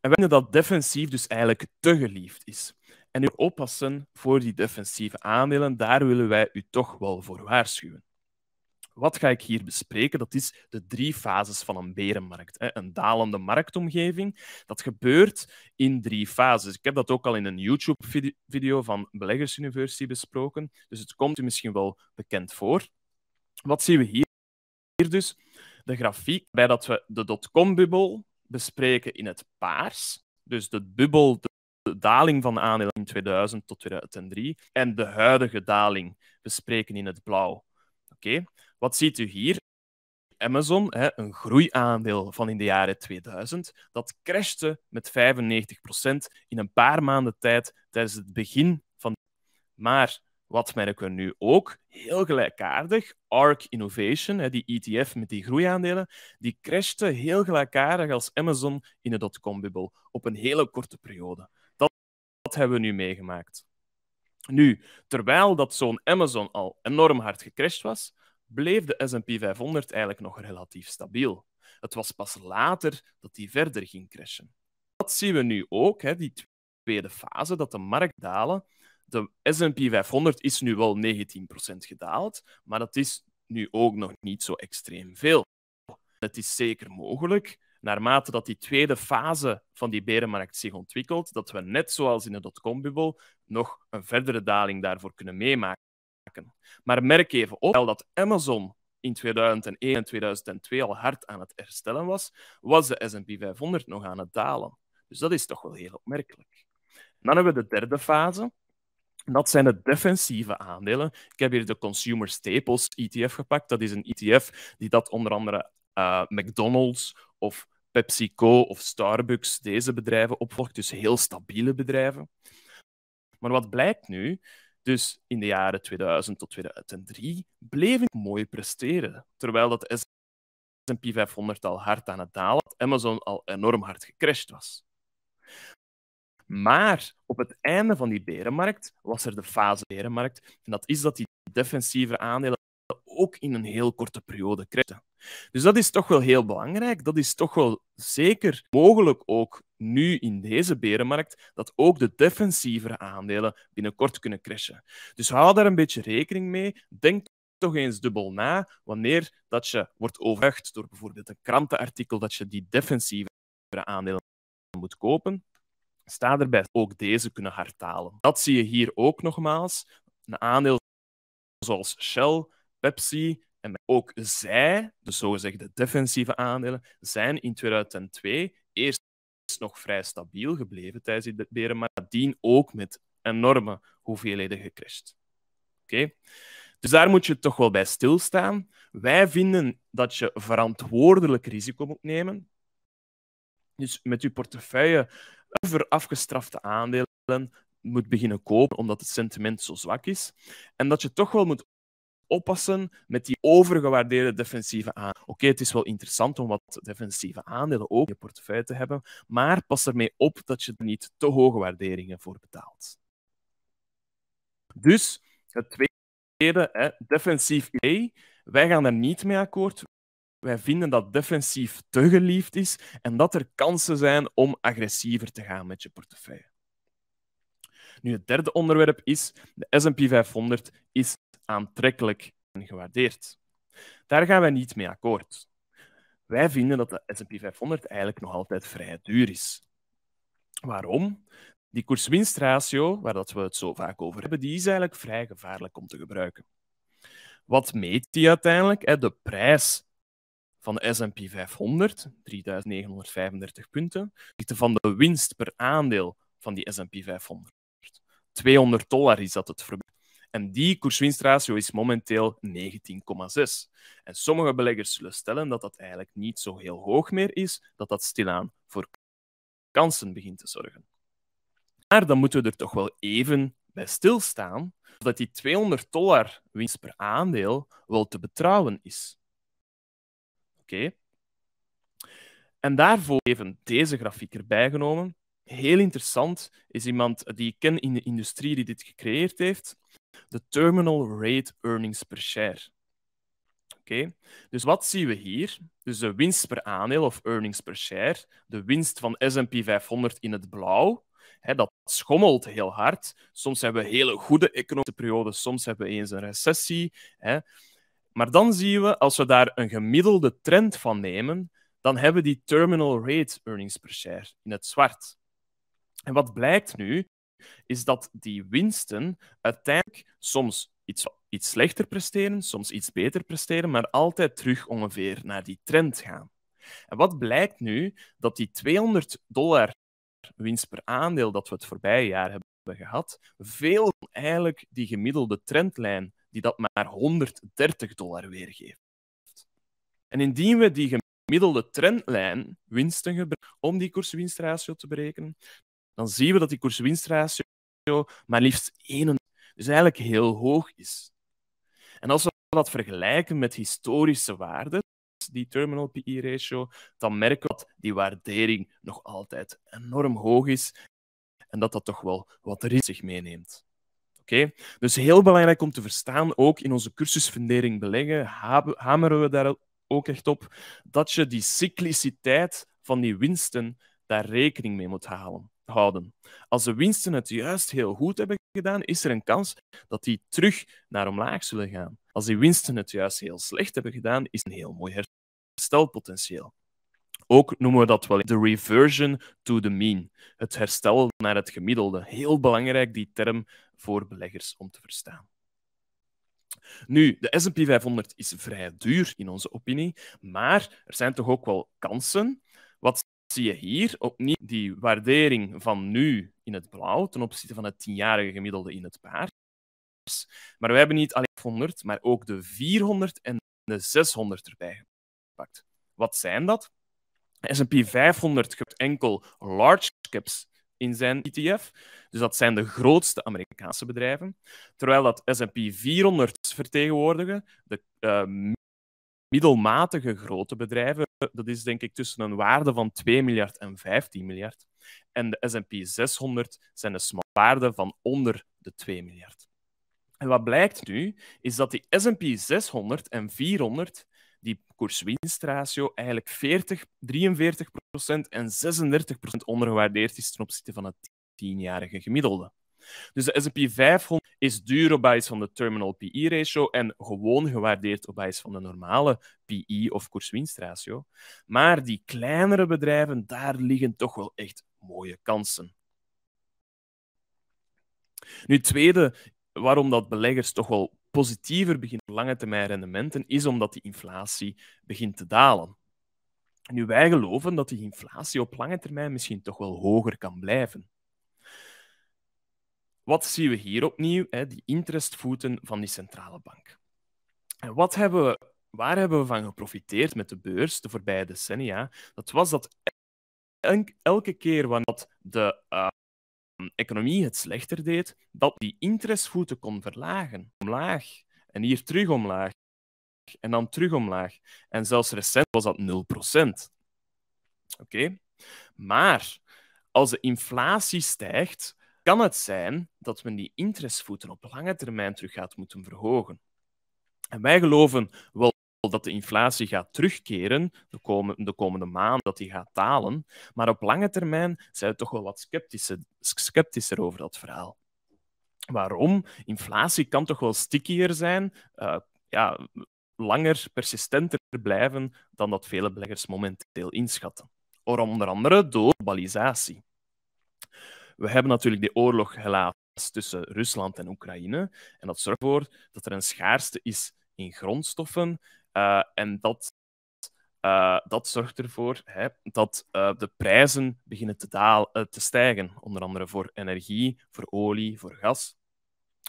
En we vinden dat defensief dus eigenlijk te geliefd is. En u oppassen voor die defensieve aandelen, daar willen wij u toch wel voor waarschuwen. Wat ga ik hier bespreken? Dat is de drie fases van een berenmarkt. Hè. Een dalende marktomgeving. Dat gebeurt in drie fases. Ik heb dat ook al in een YouTube-video van Beleggers University besproken. Dus het komt u misschien wel bekend voor. Wat zien we hier? Hier dus de grafiek bij dat we de dotcom-bubbel bespreken in het paars. Dus de bubbel, de daling van aandelen in 2000 tot 2003. En de huidige daling bespreken in het blauw. Oké, wat ziet u hier? Amazon, hè, een groeiaandeel van in de jaren 2000, dat crashte met 95% in een paar maanden tijd tijdens het begin van. Maar wat merken we nu ook? Heel gelijkaardig. ARC Innovation, hè, die ETF met die groeiaandelen, die crashte heel gelijkaardig als Amazon in de dotcom-bubbel op een hele korte periode. Dat, dat hebben we nu meegemaakt. Nu, terwijl dat zo'n Amazon al enorm hard gecrashed was, bleef de SP 500 eigenlijk nog relatief stabiel. Het was pas later dat die verder ging crashen. Dat zien we nu ook, hè, die tweede fase, dat de markt dalen. De SP 500 is nu wel 19% gedaald, maar dat is nu ook nog niet zo extreem veel. Het is zeker mogelijk, naarmate dat die tweede fase van die berenmarkt zich ontwikkelt, dat we net zoals in de dotcom-bubbel nog een verdere daling daarvoor kunnen meemaken. Maar merk even op dat Amazon in 2001 en 2002 al hard aan het herstellen was, was de S&P 500 nog aan het dalen. Dus dat is toch wel heel opmerkelijk. Dan hebben we de derde fase. Dat zijn de defensieve aandelen. Ik heb hier de Consumer Staples ETF gepakt. Dat is een ETF die dat onder andere eh, McDonald's of PepsiCo of Starbucks, deze bedrijven opvolgt. Dus heel stabiele bedrijven. Maar wat blijkt nu? Dus in de jaren 2000 tot 2003 bleef ik mooi presteren, terwijl dat S&P 500 al hard aan het dalen had, Amazon al enorm hard gecrashed was. Maar op het einde van die berenmarkt was er de fase berenmarkt, en dat is dat die defensieve aandelen ook in een heel korte periode krijgen. Dus dat is toch wel heel belangrijk. Dat is toch wel zeker mogelijk ook nu in deze berenmarkt, dat ook de defensievere aandelen binnenkort kunnen crashen. Dus hou daar een beetje rekening mee. Denk toch eens dubbel na wanneer dat je wordt overtuigd door bijvoorbeeld een krantenartikel dat je die defensievere aandelen moet kopen. Sta erbij ook deze kunnen hartalen. Dat zie je hier ook nogmaals. Een aandeel zoals Shell Pepsi en ook zij, de zogezegde defensieve aandelen, zijn in 2002 eerst nog vrij stabiel gebleven tijdens die beren, maar nadien ook met enorme hoeveelheden gecrashed. Oké? Dus daar moet je toch wel bij stilstaan. Wij vinden dat je verantwoordelijk risico moet nemen. Dus met je portefeuille eh, over afgestrafte aandelen moet beginnen kopen omdat het sentiment zo zwak is. En dat je toch wel moet oppassen met die overgewaardeerde defensieve aandelen. Oké, het is wel interessant om wat defensieve aandelen ook in je portefeuille te hebben, maar pas ermee op dat je er niet te hoge waarderingen voor betaalt. Dus het tweede, hè, defensief idee. Wij gaan er niet mee akkoord. Wij vinden dat defensief te geliefd is en dat er kansen zijn om agressiever te gaan met je portefeuille. Nu, het derde onderwerp is, de S&P 500 is aantrekkelijk en gewaardeerd. Daar gaan wij niet mee akkoord. Wij vinden dat de SP 500 eigenlijk nog altijd vrij duur is. Waarom? Die koerswinstratio, waar dat we het zo vaak over hebben, die is eigenlijk vrij gevaarlijk om te gebruiken. Wat meet die uiteindelijk? De prijs van de S&P 500, 3.935 punten, ligt van de winst per aandeel van die S&P 500. 200 dollar is dat het en die koerswinstratio is momenteel 19,6. En sommige beleggers zullen stellen dat dat eigenlijk niet zo heel hoog meer is, dat dat stilaan voor kansen begint te zorgen. Maar dan moeten we er toch wel even bij stilstaan dat die 200 dollar winst per aandeel wel te betrouwen is. Oké. En daarvoor even deze grafiek erbij genomen. Heel interessant is iemand die ik ken in de industrie die dit gecreëerd heeft de terminal rate earnings per share. Oké, Dus wat zien we hier? Dus de winst per aandeel of earnings per share, de winst van S&P 500 in het blauw, dat schommelt heel hard. Soms hebben we hele goede economische periodes, soms hebben we eens een recessie. Maar dan zien we, als we daar een gemiddelde trend van nemen, dan hebben we die terminal rate earnings per share in het zwart. En wat blijkt nu, is dat die winsten uiteindelijk soms iets, iets slechter presteren, soms iets beter presteren, maar altijd terug ongeveer naar die trend gaan. En wat blijkt nu? Dat die 200 dollar winst per aandeel dat we het voorbije jaar hebben gehad, veel eigenlijk die gemiddelde trendlijn die dat maar 130 dollar weergeeft. En indien we die gemiddelde trendlijn winsten gebruiken om die koerswinstratio te berekenen, dan zien we dat die koers-winstratio maar liefst 1, dus eigenlijk heel hoog is. En als we dat vergelijken met historische waarden, die terminal PE-ratio, dan merken we dat die waardering nog altijd enorm hoog is en dat dat toch wel wat risico meeneemt. Oké, Dus heel belangrijk om te verstaan, ook in onze cursus Fundering Beleggen hameren we daar ook echt op, dat je die cycliciteit van die winsten daar rekening mee moet halen houden. Als de winsten het juist heel goed hebben gedaan, is er een kans dat die terug naar omlaag zullen gaan. Als die winsten het juist heel slecht hebben gedaan, is een heel mooi herstelpotentieel. Ook noemen we dat wel de reversion to the mean, het herstel naar het gemiddelde. Heel belangrijk die term voor beleggers om te verstaan. Nu, de SP 500 is vrij duur in onze opinie, maar er zijn toch ook wel kansen. Wat zie je hier opnieuw die waardering van nu in het blauw ten opzichte van het tienjarige gemiddelde in het paars. Maar we hebben niet alleen 100, maar ook de 400 en de 600 erbij gepakt. Wat zijn dat? S&P 500 hebt enkel large caps in zijn ETF. Dus dat zijn de grootste Amerikaanse bedrijven. Terwijl dat S&P 400 vertegenwoordigen de uh, middelmatige grote bedrijven, dat is denk ik tussen een waarde van 2 miljard en 15 miljard. En de S&P 600 zijn een small waarde van onder de 2 miljard. En wat blijkt nu, is dat die S&P 600 en 400 die koerswinstratio eigenlijk 40, 43% en 36% ondergewaardeerd is ten opzichte van het tienjarige gemiddelde. Dus de S&P 500 is duur op basis van de terminal PE-ratio en gewoon gewaardeerd op basis van de normale PE of koerswinstratio. Maar die kleinere bedrijven, daar liggen toch wel echt mooie kansen. Nu, tweede, waarom dat beleggers toch wel positiever beginnen lange termijn rendementen, is omdat die inflatie begint te dalen. Nu, wij geloven dat die inflatie op lange termijn misschien toch wel hoger kan blijven. Wat zien we hier opnieuw? Hè? Die interestvoeten van die centrale bank. En wat hebben we, waar hebben we van geprofiteerd met de beurs de voorbije decennia? Dat was dat elke keer wanneer de ehm, economie het slechter deed, dat die interestvoeten kon verlagen. Omlaag. En hier terug omlaag. En dan terug omlaag. En zelfs recent was dat 0%. Oké? Maar als de inflatie stijgt, kan het zijn dat men die interestvoeten op lange termijn terug gaat moeten verhogen. En wij geloven wel dat de inflatie gaat terugkeren de, komende, komende maanden, dat die gaat dalen. Maar op lange termijn zijn we toch wel wat sceptischer, over dat verhaal. Waarom? Inflatie kan toch wel stickier zijn, eh, ja, langer, persistenter blijven dan dat vele beleggers momenteel inschatten. onder andere door globalisatie. We hebben natuurlijk de oorlog helaas tussen Rusland en Oekraïne. En dat zorgt ervoor dat er een schaarste is in grondstoffen. Eh, en dat, eh, dat zorgt ervoor hè, dat eh, de prijzen beginnen te, dalen, te stijgen. Onder andere voor energie, voor olie, voor gas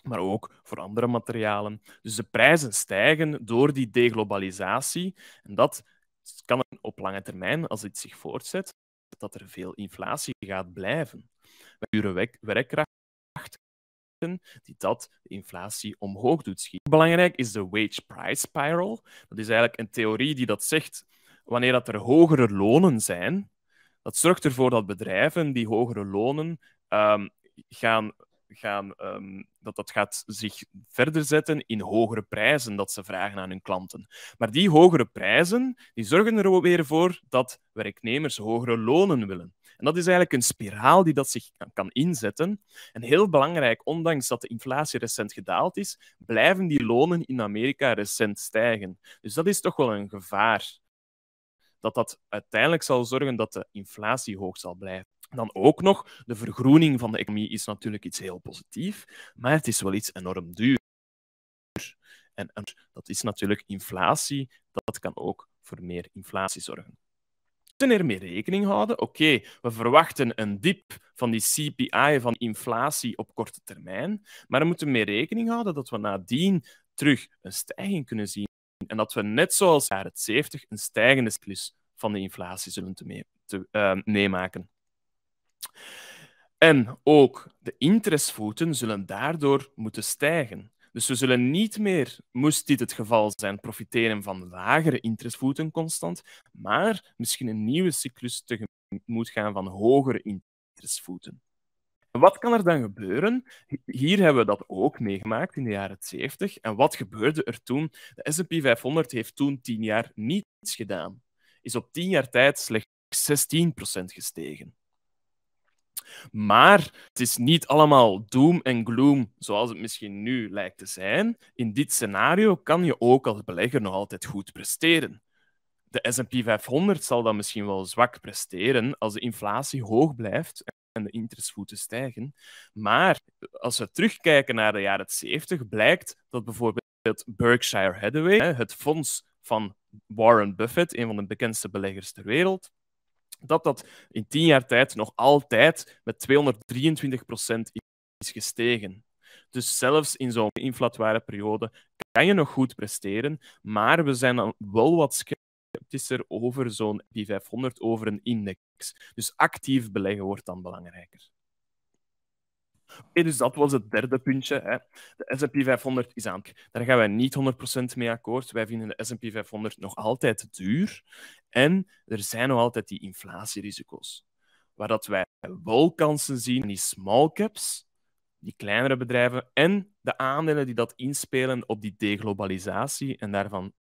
maar ook voor andere materialen. Dus de prijzen stijgen door die deglobalisatie. En dat kan op lange termijn, als het zich voortzet, dat er veel inflatie gaat blijven met dure werkkrachten, die dat de inflatie omhoog doet schieten. Belangrijk is de wage price spiral. Dat is eigenlijk een theorie die dat zegt, wanneer dat er hogere lonen zijn, dat zorgt ervoor dat bedrijven die hogere lonen ehm, gaan gaan, ehm, dat dat gaat zich verder zetten in hogere prijzen dat ze vragen aan hun klanten. Maar die hogere prijzen die zorgen er weer voor dat werknemers hogere lonen willen. En dat is eigenlijk een spiraal die dat zich kan inzetten. En heel belangrijk, ondanks dat de inflatie recent gedaald is, blijven die lonen in Amerika recent stijgen. Dus dat is toch wel een gevaar. Dat dat uiteindelijk zal zorgen dat de inflatie hoog zal blijven. Dan ook nog, de vergroening van de economie is natuurlijk iets heel positiefs, maar het is wel iets enorm duur. en dat is natuurlijk inflatie, dat kan ook voor meer inflatie zorgen moeten ermee rekening houden. Oké, we verwachten een dip van die CPI, van inflatie op korte termijn. Maar we moeten mee rekening houden dat we nadien terug een stijging kunnen zien. En dat we net zoals jaren 70 een stijgende cyclus van de inflatie zullen te, mee, te ehm, meemaken. En ook de interestvoeten zullen daardoor moeten stijgen. Dus we zullen niet meer, moest dit het geval zijn, profiteren van lagere interestvoeten constant, maar misschien een nieuwe cyclus tegemoet gaan van hogere interestvoeten. wat kan er dan gebeuren? Hier hebben we dat ook meegemaakt in de jaren 70. En wat gebeurde er toen? De SP 500 heeft toen 10 jaar niets gedaan. Is op 10 jaar tijd slechts 16% gestegen. Maar het is niet allemaal doom en gloom zoals het misschien nu lijkt te zijn. In dit scenario kan je ook als belegger nog altijd goed presteren. De SP 500 zal dan misschien wel zwak presteren als de inflatie hoog blijft en de interestvoeten stijgen. Maar als we terugkijken naar de jaren 70, blijkt dat bijvoorbeeld Berkshire Hathaway, het fonds van Warren Buffett, een van de bekendste beleggers ter wereld, dat dat in tien jaar tijd nog altijd met 223% is gestegen. Dus zelfs in zo'n inflatoire periode kan je nog goed presteren, maar we zijn dan wel wat sceptischer over zo'n P500, over een index. Dus actief beleggen wordt dan belangrijker. Oké, dus dat was het derde puntje. Hè. De SP 500 is aan. Daar gaan wij niet 100% mee akkoord. Wij vinden de SP 500 nog altijd duur. En er zijn nog altijd die inflatierisico's. Waar dat wij wel kansen zien in die small caps, die kleinere bedrijven, en de aandelen die dat inspelen op die deglobalisatie en daarvan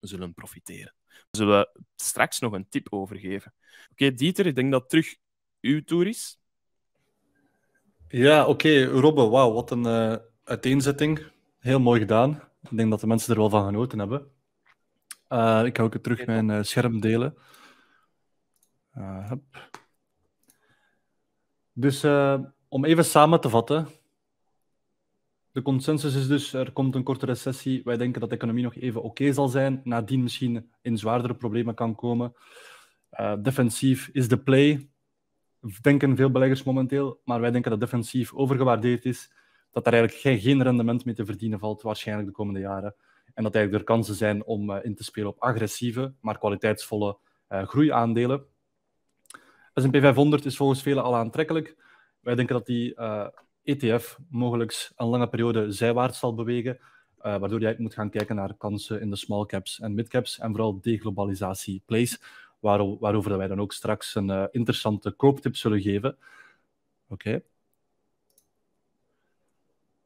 zullen profiteren. Daar zullen we straks nog een tip over geven. Oké, Dieter, ik denk dat terug uw toer is. Ja, oké. Robbe, wauw, wat een eh, uiteenzetting. Heel mooi gedaan. Ik denk dat de mensen er wel van genoten hebben. Eh, ik ga ook terug mijn eh, scherm delen. dus om even samen te vatten. De consensus is dus, er komt een korte recessie. Wij denken dat de economie nog even oké zal zijn, nadien misschien in zwaardere problemen kan komen. defensief is de play denken veel beleggers momenteel, maar wij denken dat defensief overgewaardeerd is, dat daar eigenlijk geen, rendement mee te verdienen valt, waarschijnlijk de komende jaren. En dat eigenlijk er kansen zijn om eh, in te spelen op agressieve, maar kwaliteitsvolle eh, groeiaandelen. S&P 500 is volgens velen al aantrekkelijk. Wij denken dat die ETF eh, e mogelijk een lange periode zijwaarts zal bewegen, waardoor jij moet gaan kijken naar kansen in de small caps en mid caps en vooral deglobalisatie plays waarover, waarover wij dan ook straks een eh, interessante kooptip zullen geven. Oké.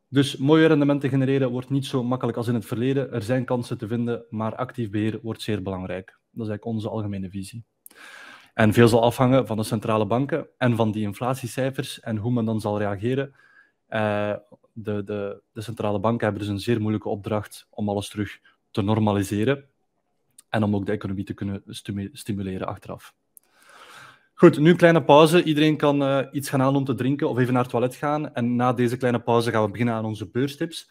Dus mooie rendementen genereren wordt niet zo makkelijk als in het verleden. Er zijn kansen te vinden, maar actief beheer wordt zeer belangrijk. Dat is eigenlijk onze algemene visie. En veel zal afhangen van de centrale banken en van die inflatiecijfers en hoe men dan zal reageren. Eh, de, de, de centrale banken hebben dus een zeer moeilijke opdracht om alles terug te normaliseren. En om ook de economie te kunnen stimuleren achteraf. Goed, nu een kleine pauze. Iedereen kan eh, iets gaan halen om te drinken of even naar het toilet gaan. En na deze kleine pauze gaan we beginnen aan onze beurstips.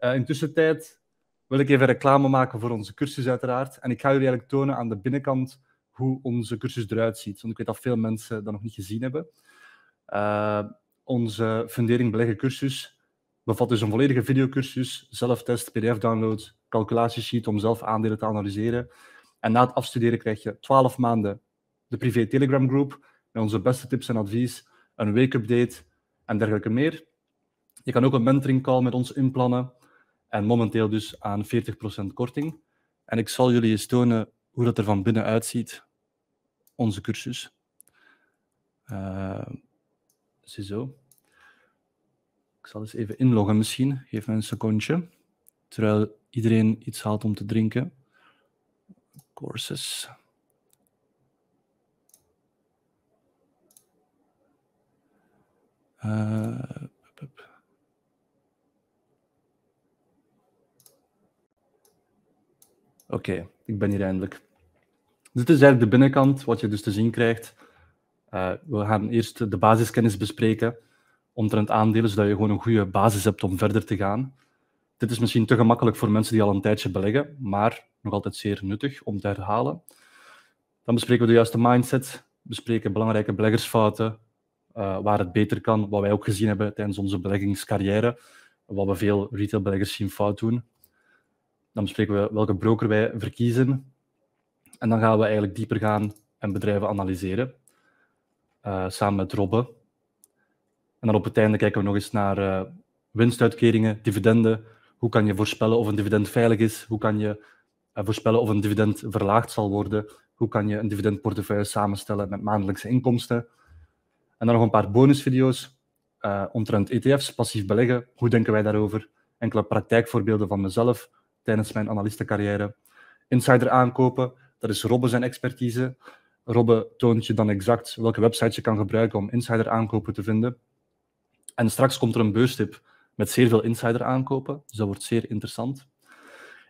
Uh, tijd wil ik even reclame maken voor onze cursus uiteraard. En ik ga jullie eigenlijk tonen aan de binnenkant hoe onze cursus eruit ziet. Want ik weet dat veel mensen dat nog niet gezien hebben. Eh, onze fundering beleggen cursus bevat dus een volledige videocursus, zelftest, pdf-download, calculatiesheet om zelf aandelen te analyseren. En na het afstuderen krijg je 12 maanden de privé Telegram groep met onze beste tips en advies, een wake update en dergelijke meer. Je kan ook een mentoring call met ons inplannen en momenteel dus aan 40% korting. En ik zal jullie eens tonen hoe dat er van binnen uitziet, onze cursus. Uh, ziezo. Ik zal eens even inloggen misschien. Geef me een secondje. Terwijl iedereen iets haalt om te drinken. Courses. Eh, oké, ik ben hier eindelijk. Dit is eigenlijk de binnenkant, wat je dus te zien krijgt. Eh, we gaan eerst de basiskennis bespreken omtrent aandelen, zodat je gewoon een goede basis hebt om verder te gaan. Dit is misschien te gemakkelijk voor mensen die al een tijdje beleggen, maar nog altijd zeer nuttig om te herhalen. Dan bespreken we de juiste mindset, bespreken belangrijke beleggersfouten, eh, waar het beter kan, wat wij ook gezien hebben tijdens onze beleggingscarrière, wat we veel retailbeleggers zien fout doen. Dan bespreken we welke broker wij verkiezen. En dan gaan we eigenlijk dieper gaan en bedrijven analyseren, eh, samen met Robben. En dan op het einde kijken we nog eens naar eh, winstuitkeringen, dividenden, hoe kan je voorspellen of een dividend veilig is? Hoe kan je eh, voorspellen of een dividend verlaagd zal worden? Hoe kan je een dividendportefeuille samenstellen met maandelijkse inkomsten? En dan nog een paar bonusvideo's uh, omtrent ETF's, passief beleggen. Hoe denken wij daarover? Enkele praktijkvoorbeelden van mezelf tijdens mijn analistencarrière. Insider aankopen, dat is Robbe zijn expertise. Robbe toont je dan exact welke website je kan gebruiken om insider aankopen te vinden. En straks komt er een beurstip met zeer veel insider aankopen. Dus dat wordt zeer interessant.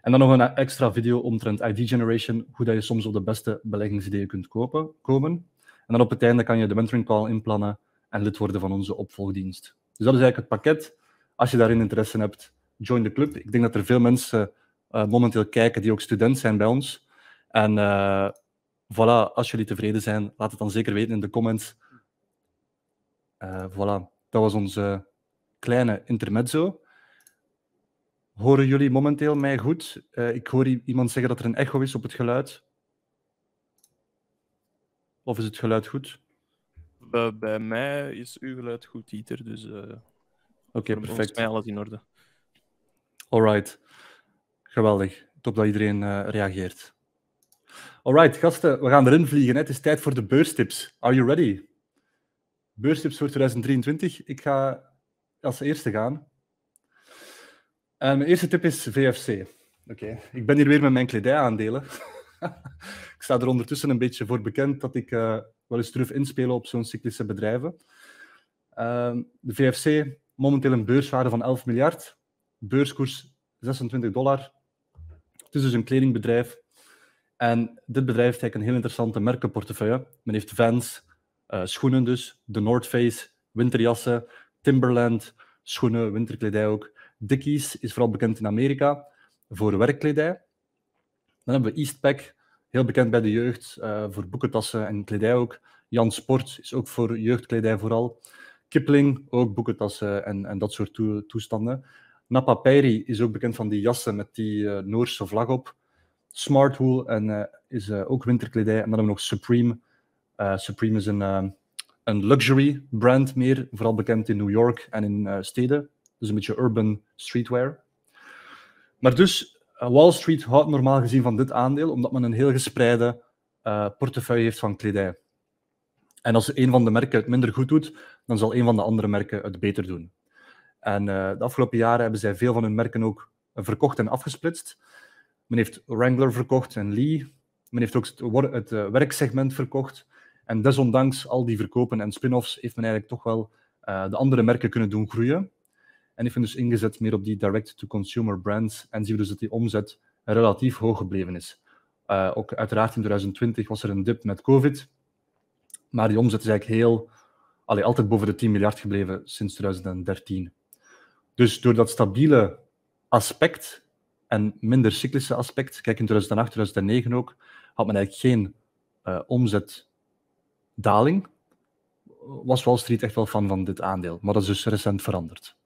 En dan nog een extra video omtrent ID generation, hoe dat je soms op de beste beleggingsideeën kunt kopen, komen. En dan op het einde kan je de mentoring call inplannen en lid worden van onze opvolgdienst. Dus dat is eigenlijk het pakket. Als je daarin interesse hebt, join de club. Ik denk dat er veel mensen eh, momenteel kijken die ook student zijn bij ons. En uh, voilà, als jullie tevreden zijn, laat het dan zeker weten in de comments. Uh, voilà, dat was onze kleine intermezzo. Horen jullie momenteel mij goed? Eh, ik hoor iemand zeggen dat er een echo is op het geluid. Of is het geluid goed? Bij, mij is uw geluid goed, Dieter. Dus eh, oké, perfect. Volgens mij alles in orde. right. geweldig. Top dat iedereen uh, reageert. right, gasten, we gaan erin vliegen. Het is tijd voor de beurstips. Are you ready? Beurstips voor 2023. Ik ga als eerste gaan. En ehm, mijn eerste tip is VFC. Oké, ik ben hier weer met mijn kledijaandelen. aandelen ik sta er ondertussen een beetje voor bekend dat ik eh, wel eens durf inspelen op zo'n cyclische bedrijven. Ehm, de VFC, momenteel een beurswaarde van 11 miljard. Beurskoers 26 dollar. Het is dus een kledingbedrijf. En dit bedrijf heeft een heel interessante merkenportefeuille. Men heeft Vans, eh, schoenen dus, de North Face, winterjassen, Timberland, schoenen, winterkledij ook. Dickies is vooral bekend in Amerika voor werkkledij. Dan hebben we Eastpak, heel bekend bij de jeugd, eh, voor boekentassen en kledij ook. Jan Sport is ook voor jeugdkledij vooral. Kipling, ook boekentassen en, en dat soort toestanden. Napa is ook bekend van die jassen met die eh, Noorse vlag op. Smartwool en, eh, is ook winterkledij. En dan hebben we nog Supreme. Supreme is een een luxury brand meer, vooral bekend in New York en in eh, steden. Dus een beetje urban streetwear. Maar dus, eh, Wall Street houdt normaal gezien van dit aandeel, omdat men een heel gespreide eh, portefeuille heeft van kledij. En als een van de merken het minder goed doet, dan zal een van de andere merken het beter doen. En de afgelopen jaren hebben zij veel van hun merken ook verkocht en afgesplitst. Men heeft Wrangler verkocht en Lee. Men heeft ook het, het werksegment verkocht. En desondanks al die verkopen en spin-offs heeft men eigenlijk toch wel eh, de andere merken kunnen doen groeien. En ik vind dus ingezet meer op die direct-to-consumer brands. En zien we dus dat die omzet relatief hoog gebleven is. Eh, ook uiteraard in 2020 was er een dip met COVID. Maar die omzet is eigenlijk heel, allee, altijd boven de 10 miljard gebleven sinds 2013. Dus door dat stabiele aspect en minder cyclische aspect, kijk in 2008, 2009 ook, had men eigenlijk geen uh, omzet daling was Wall Street echt wel fan van dit aandeel. Maar dat is dus recent veranderd.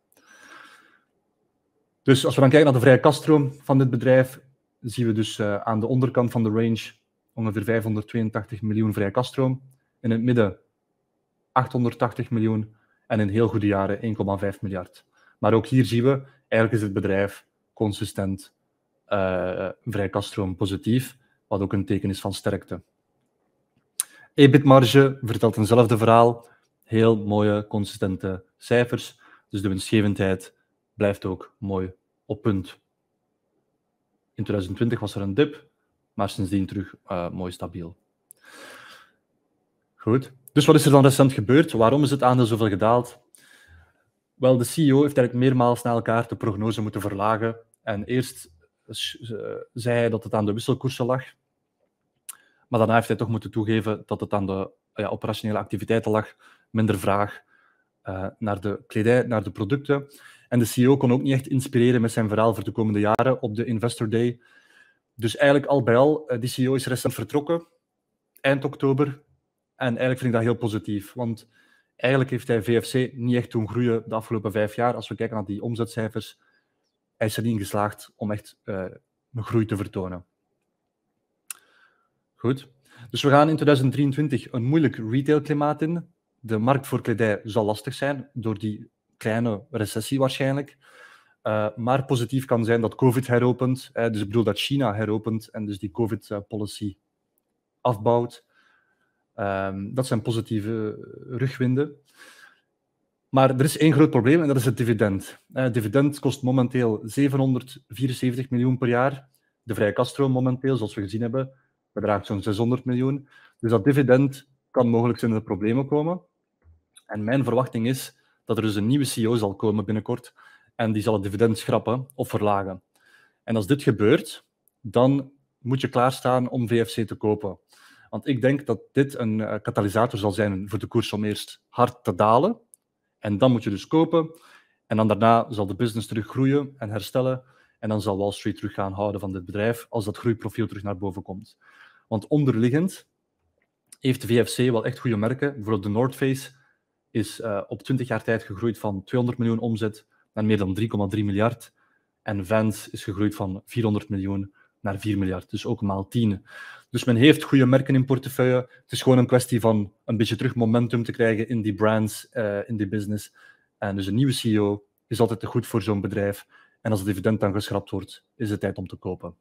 Dus als we dan kijken naar de vrije kaststroom van dit bedrijf, zien we dus eh, aan de onderkant van de range ongeveer 582 miljoen vrije kaststroom. In het midden 880 miljoen en in heel goede jaren 1,5 miljard. Maar ook hier zien we, eigenlijk is het bedrijf consistent uh, eh, vrij kaststroom positief, wat ook een teken is van sterkte. EBIT-marge vertelt eenzelfde verhaal. Heel mooie, consistente cijfers. Dus de winstgevendheid blijft ook mooi op punt. In 2020 was er een dip, maar sindsdien terug eh, mooi stabiel. Goed. Dus wat is er dan recent gebeurd? Waarom is het aandeel zoveel gedaald? Wel, de CEO heeft eigenlijk meermaals na elkaar de prognose moeten verlagen. En eerst eh, zei hij dat het aan de wisselkoersen lag. Maar daarna heeft hij toch moeten toegeven dat het aan de ja, operationele activiteiten lag, minder vraag eh, naar de kledij, naar de producten. En de CEO kon ook niet echt inspireren met zijn verhaal voor de komende jaren op de Investor Day. Dus eigenlijk al bij al, eh, die CEO is recent vertrokken, eind oktober. En eigenlijk vind ik dat heel positief, want eigenlijk heeft hij VFC niet echt doen groeien de afgelopen vijf jaar. Als we kijken naar die omzetcijfers, hij is er niet in geslaagd om echt eh, een groei te vertonen. Goed. Dus we gaan in 2023 een moeilijk retailklimaat in. De markt voor kledij zal lastig zijn door die kleine recessie waarschijnlijk. Eh, maar positief kan zijn dat COVID heropent. dus ik bedoel dat China heropent en dus die COVID-policy eh, afbouwt. Ehm, dat zijn positieve rugwinden. Maar er is één groot probleem en dat is het dividend. Eh, dividend kost momenteel 774 miljoen per jaar. De vrije kaststroom momenteel, zoals we gezien hebben, bedraagt zo'n 600 miljoen. Dus dat dividend kan mogelijk in de problemen komen. En mijn verwachting is dat er dus een nieuwe CEO zal komen binnenkort en die zal het dividend schrappen of verlagen. En als dit gebeurt, dan moet je klaarstaan om VFC te kopen. Want ik denk dat dit een eh, katalysator zal zijn voor de koers om eerst hard te dalen. En dan moet je dus kopen. En dan daarna zal de business terug groeien en herstellen. En dan zal Wall Street terug gaan houden van dit bedrijf als dat groeiprofiel terug naar boven komt. Want onderliggend heeft de VFC wel echt goede merken. Bijvoorbeeld de North Face is eh, op 20 jaar tijd gegroeid van 200 miljoen omzet naar meer dan 3,3 miljard. En Vans is gegroeid van 400 miljoen naar 4 miljard, dus ook maal 10. Dus men heeft goede merken in portefeuille. Het is gewoon een kwestie van een beetje terug momentum te krijgen in die brands, eh, in die business. En dus een nieuwe CEO is altijd goed voor zo'n bedrijf. En als het dividend dan geschrapt wordt, is het tijd om te kopen.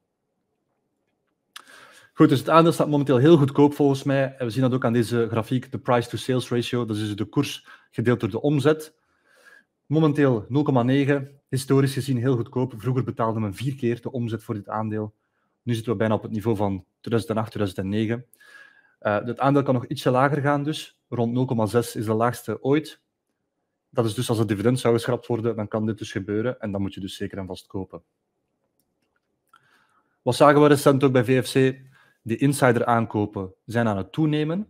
Goed, dus het aandeel staat momenteel heel goedkoop volgens mij. En we zien dat ook aan deze grafiek, de price-to-sales ratio. Dat is dus de koers gedeeld door de omzet. Momenteel 0,9. Historisch gezien heel goedkoop. Vroeger betaalde men vier keer de omzet voor dit aandeel. Nu zitten we bijna op het niveau van 2008, 2009. Uh, het aandeel kan nog ietsje lager gaan dus. Rond 0,6 is de laagste ooit dat is dus als het dividend zou geschrapt worden, dan kan dit dus gebeuren en dan moet je dus zeker en vast kopen. Wat zagen we recent ook bij VFC? Die insider aankopen zijn aan het toenemen.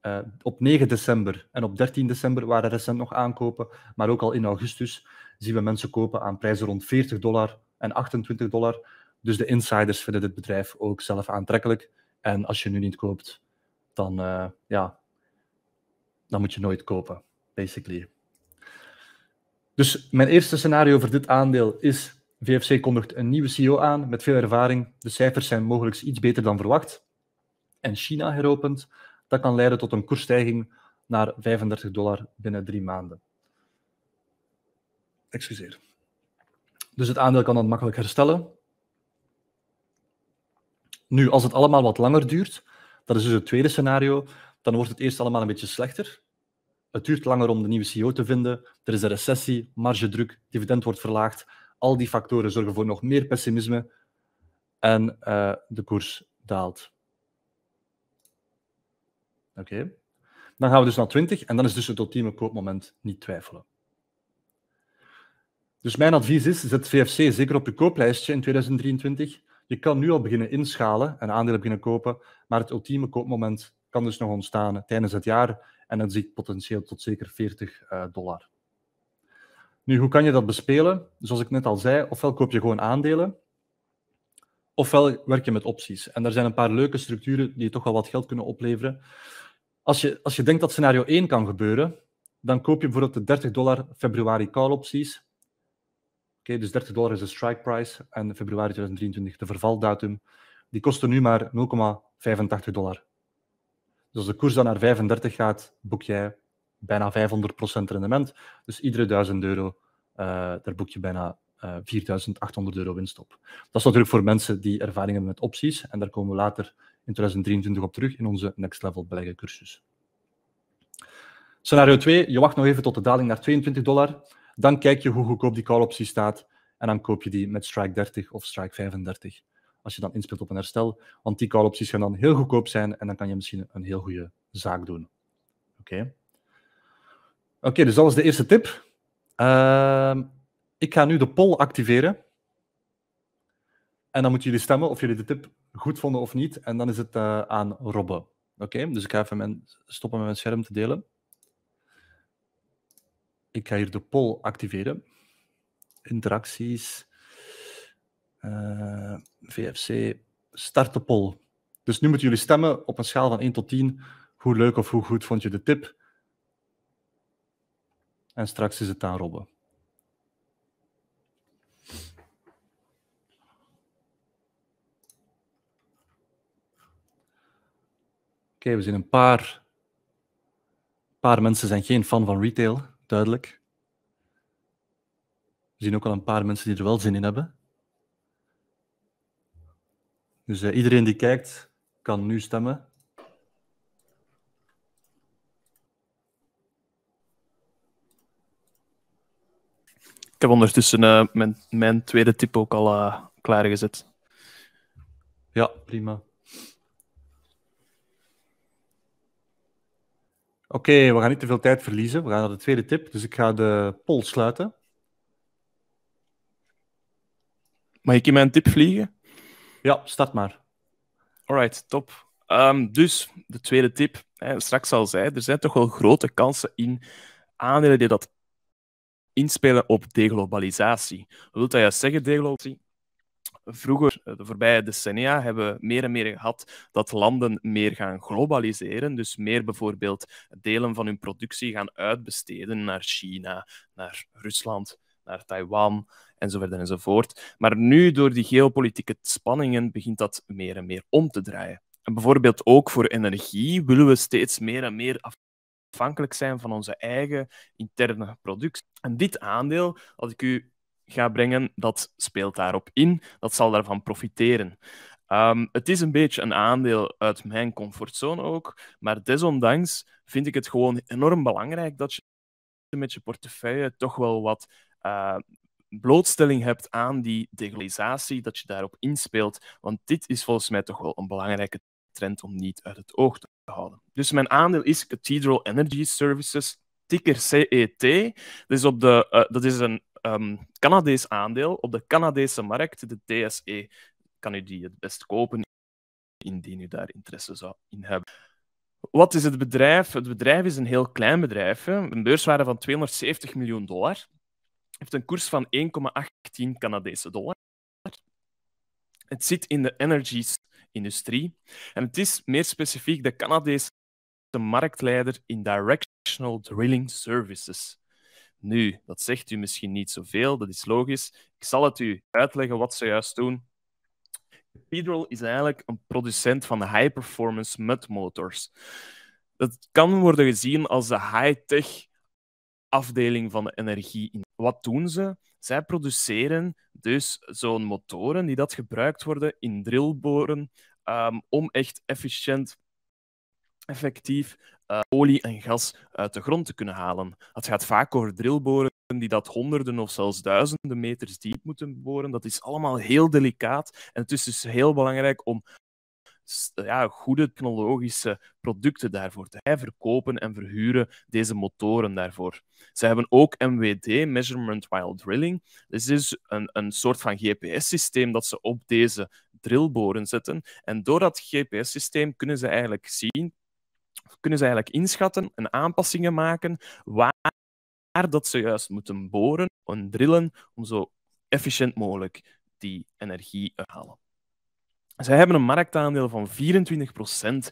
Eh, op 9 december en op 13 december waren recent nog aankopen, maar ook al in augustus zien we mensen kopen aan prijzen rond 40 dollar en 28 dollar. Dus de insiders vinden dit bedrijf ook zelf aantrekkelijk. En als je nu niet koopt, dan, eh, ja, dan moet je nooit kopen, basically. Dus mijn eerste scenario voor dit aandeel is: VFC kondigt een nieuwe CEO aan met veel ervaring. De cijfers zijn mogelijk iets beter dan verwacht. En China heropent. Dat kan leiden tot een koersstijging naar 35 dollar binnen drie maanden. Excuseer. Dus het aandeel kan dan makkelijk herstellen. Nu, als het allemaal wat langer duurt, dat is dus het tweede scenario, dan wordt het eerst allemaal een beetje slechter het duurt langer om de nieuwe CEO te vinden. Er is een recessie, margedruk, dividend wordt verlaagd. Al die factoren zorgen voor nog meer pessimisme en eh, de koers daalt. Oké. Dan gaan we dus naar 20 en dan is dus het ultieme koopmoment niet twijfelen. Dus mijn advies is, zet VFC zeker op je kooplijstje in 2023. Je kan nu al beginnen inschalen en aandelen beginnen kopen, maar het ultieme koopmoment kan dus nog ontstaan tijdens het jaar en dan zie ik potentieel tot zeker 40 eh, dollar. Nu, hoe kan je dat bespelen? Zoals ik net al zei, ofwel koop je gewoon aandelen, ofwel werk je met opties. En er zijn een paar leuke structuren die toch wel wat geld kunnen opleveren. Als je, als je denkt dat scenario 1 kan gebeuren, dan koop je bijvoorbeeld de 30 dollar februari call opties. Oké, dus 30 dollar is de strike price en februari 2023 de vervaldatum. Die kosten nu maar 0,85 dollar dus als de koers dan naar 35 gaat, boek jij bijna 500% rendement. Dus iedere 1000 euro, eh, daar boek je bijna 4800 eh, euro winst op. Dat is natuurlijk voor mensen die ervaring hebben met opties. En daar komen we later in 2023 op terug in onze Next Level beleggen cursus. Scenario 2, je wacht nog even tot de daling naar 22 dollar. Dan kijk je hoe goedkoop die call optie staat. En dan koop je die met strike 30 of strike 35 als je dan inspeelt op een herstel. Want die call-opties gaan dan heel goedkoop zijn en dan kan je misschien een heel goede zaak doen. Oké. Oké, dus dat was de eerste tip. Ehm, ik ga nu de poll activeren. En dan moeten jullie stemmen of jullie de tip goed vonden of niet. En dan is het eh, aan Robbe. Oké, dus ik ga even mijn, stoppen met mijn scherm te delen. Ik ga hier de poll activeren. Interacties. Eh, VFC, start de poll. Dus nu moeten jullie stemmen op een schaal van 1 tot 10. Hoe leuk of hoe goed vond je de tip? En straks is het aan Robben. Oké, we zien een paar. Een paar mensen zijn geen fan van retail, duidelijk. We zien ook al een paar mensen die er wel zin in hebben. Dus eh, iedereen die kijkt kan nu stemmen. Ik heb ondertussen eh, mijn, mijn, tweede tip ook al eh, klaargezet. Ja, prima. Oké, we gaan niet te veel tijd verliezen. We gaan naar de tweede tip. Dus ik ga de poll sluiten. Mag ik in mijn tip vliegen? Ja, start maar. Alright, top. Ehm, dus de tweede tip. Hè, straks al zei, er zijn toch wel grote kansen in aandelen die dat inspelen op deglobalisatie. Wat wil dat juist zeggen, deglobalisatie? Vroeger, eh, de voorbije decennia, hebben we meer en meer gehad dat landen meer gaan globaliseren. Dus meer bijvoorbeeld delen van hun productie gaan uitbesteden naar China, naar Rusland, naar Taiwan enzovoort enzovoort. Maar nu, door die geopolitieke spanningen, begint dat meer en meer om te draaien. En bijvoorbeeld ook voor energie willen we steeds meer en meer afhankelijk zijn van onze eigen interne productie. En dit aandeel, dat ik u ga brengen, dat speelt daarop in. Dat zal daarvan profiteren. Ehm, het is een beetje een aandeel uit mijn comfortzone ook, maar desondanks vind ik het gewoon enorm belangrijk dat je met je portefeuille toch wel wat eh, blootstelling hebt aan die deglobalisatie, dat je daarop inspeelt. Want dit is volgens mij toch wel een belangrijke trend om niet uit het oog te houden. Dus mijn aandeel is Cathedral Energy Services, ticker CET. Dat is, op de, eh, dat is een um, Canadees aandeel op de Canadese markt, de TSE. Kan u die het best kopen indien u daar interesse zou in hebben. Wat is het bedrijf? Het bedrijf is een heel klein bedrijf, een beurswaarde van 270 miljoen dollar heeft een koers van 1,18 Canadese dollar. Het zit in de energy-industrie en het is meer specifiek de Canadese marktleider in directional drilling services. Nu, dat zegt u misschien niet zoveel, dat is logisch. Ik zal het u uitleggen wat ze juist doen. Cathedral is eigenlijk een producent van high-performance mud motors. Dat kan worden gezien als de high-tech afdeling van de energie. Wat doen ze? Zij produceren dus zo'n motoren die dat gebruikt worden in drillboren ehm, om echt efficiënt, effectief eh, olie en gas uit de grond te kunnen halen. Het gaat vaak over drillboren die dat honderden of zelfs duizenden meters diep moeten boren. Dat is allemaal heel delicaat en het is dus heel belangrijk om ja, goede technologische producten daarvoor. te verkopen en verhuren deze motoren daarvoor. Ze hebben ook MWD, Measurement While Drilling. Dit is een, een soort van GPS-systeem dat ze op deze drillboren zetten. En door dat GPS-systeem kunnen ze eigenlijk zien, kunnen ze eigenlijk inschatten en aanpassingen maken waar dat ze juist moeten boren en drillen om zo efficiënt mogelijk die energie te halen. Zij hebben een marktaandeel van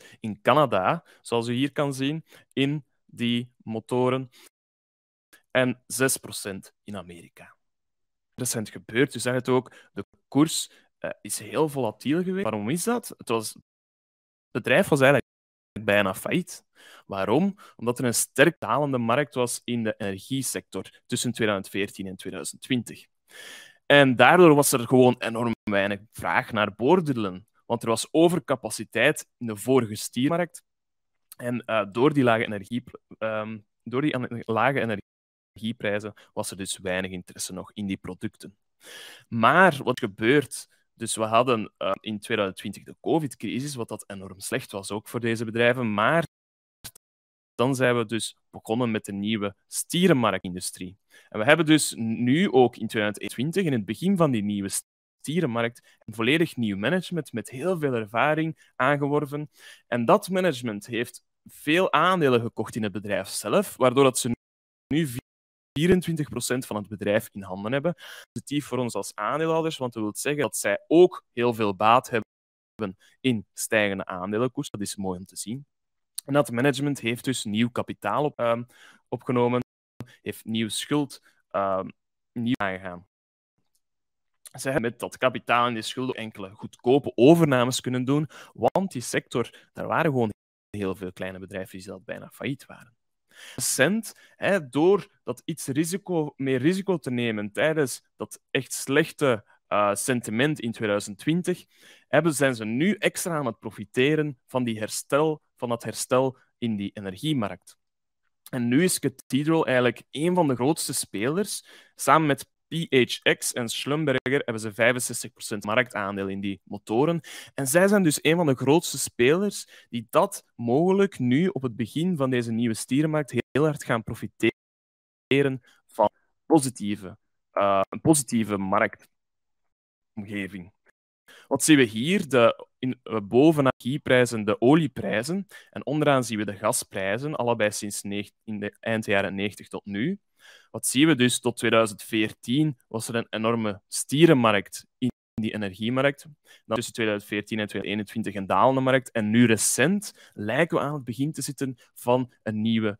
24% in Canada, zoals u hier kan zien, in die motoren. En 6% in Amerika. Recent gebeurd, u zei het ook, de koers eh, is heel volatiel geweest. Waarom is dat? Het, was, het bedrijf was eigenlijk bijna failliet. Waarom? Omdat er een sterk dalende markt was in de energiesector tussen 2014 en 2020. En daardoor was er gewoon enorm weinig vraag naar boordelen. Want er was overcapaciteit in de vorige stiermarkt. En eh, door, die lage energie, ehm, door die lage energieprijzen was er dus weinig interesse nog in die producten. Maar wat gebeurt? Dus we hadden eh, in 2020 de COVID-crisis, wat dat enorm slecht was ook voor deze bedrijven. Maar dan zijn we dus begonnen met de nieuwe stierenmarktindustrie. En we hebben dus nu ook in 2020, in het begin van die nieuwe stierenmarkt, een volledig nieuw management met heel veel ervaring aangeworven. En dat management heeft veel aandelen gekocht in het bedrijf zelf, waardoor dat ze nu 24% van het bedrijf in handen hebben. Positief voor ons als aandeelhouders, want dat wil zeggen dat zij ook heel veel baat hebben in stijgende aandelenkoers. Dat is mooi om te zien. En dat management heeft dus nieuw kapitaal op, ehm, opgenomen, heeft nieuw schuld um, nieuw aangegaan. Ze hebben met dat kapitaal en die schulden enkele goedkope overnames kunnen doen, want die sector, daar waren gewoon heel veel kleine bedrijven die zelf bijna failliet waren. Recent, hè, door dat iets risico, meer risico te nemen tijdens dat echt slechte eh, sentiment in 2020, hebben, zijn ze nu extra aan het profiteren van, die herstel, van dat herstel in die energiemarkt. En nu is Cathedral eigenlijk een van de grootste spelers. Samen met PHX en Schlumberger hebben ze 65% marktaandeel in die motoren. En zij zijn dus een van de grootste spelers die dat mogelijk nu op het begin van deze nieuwe stierenmarkt heel hard gaan profiteren van positieve, eh, een positieve markt omgeving. Wat zien we hier? De, in, energieprijzen de olieprijzen en onderaan zien we de gasprijzen, allebei sinds in de eind jaren 90 tot nu. Wat zien we dus? Tot 2014 was er een enorme stierenmarkt in die energiemarkt. Dan tussen 2014 en 2021 een dalende markt. En nu recent lijken we aan het begin te zitten van een nieuwe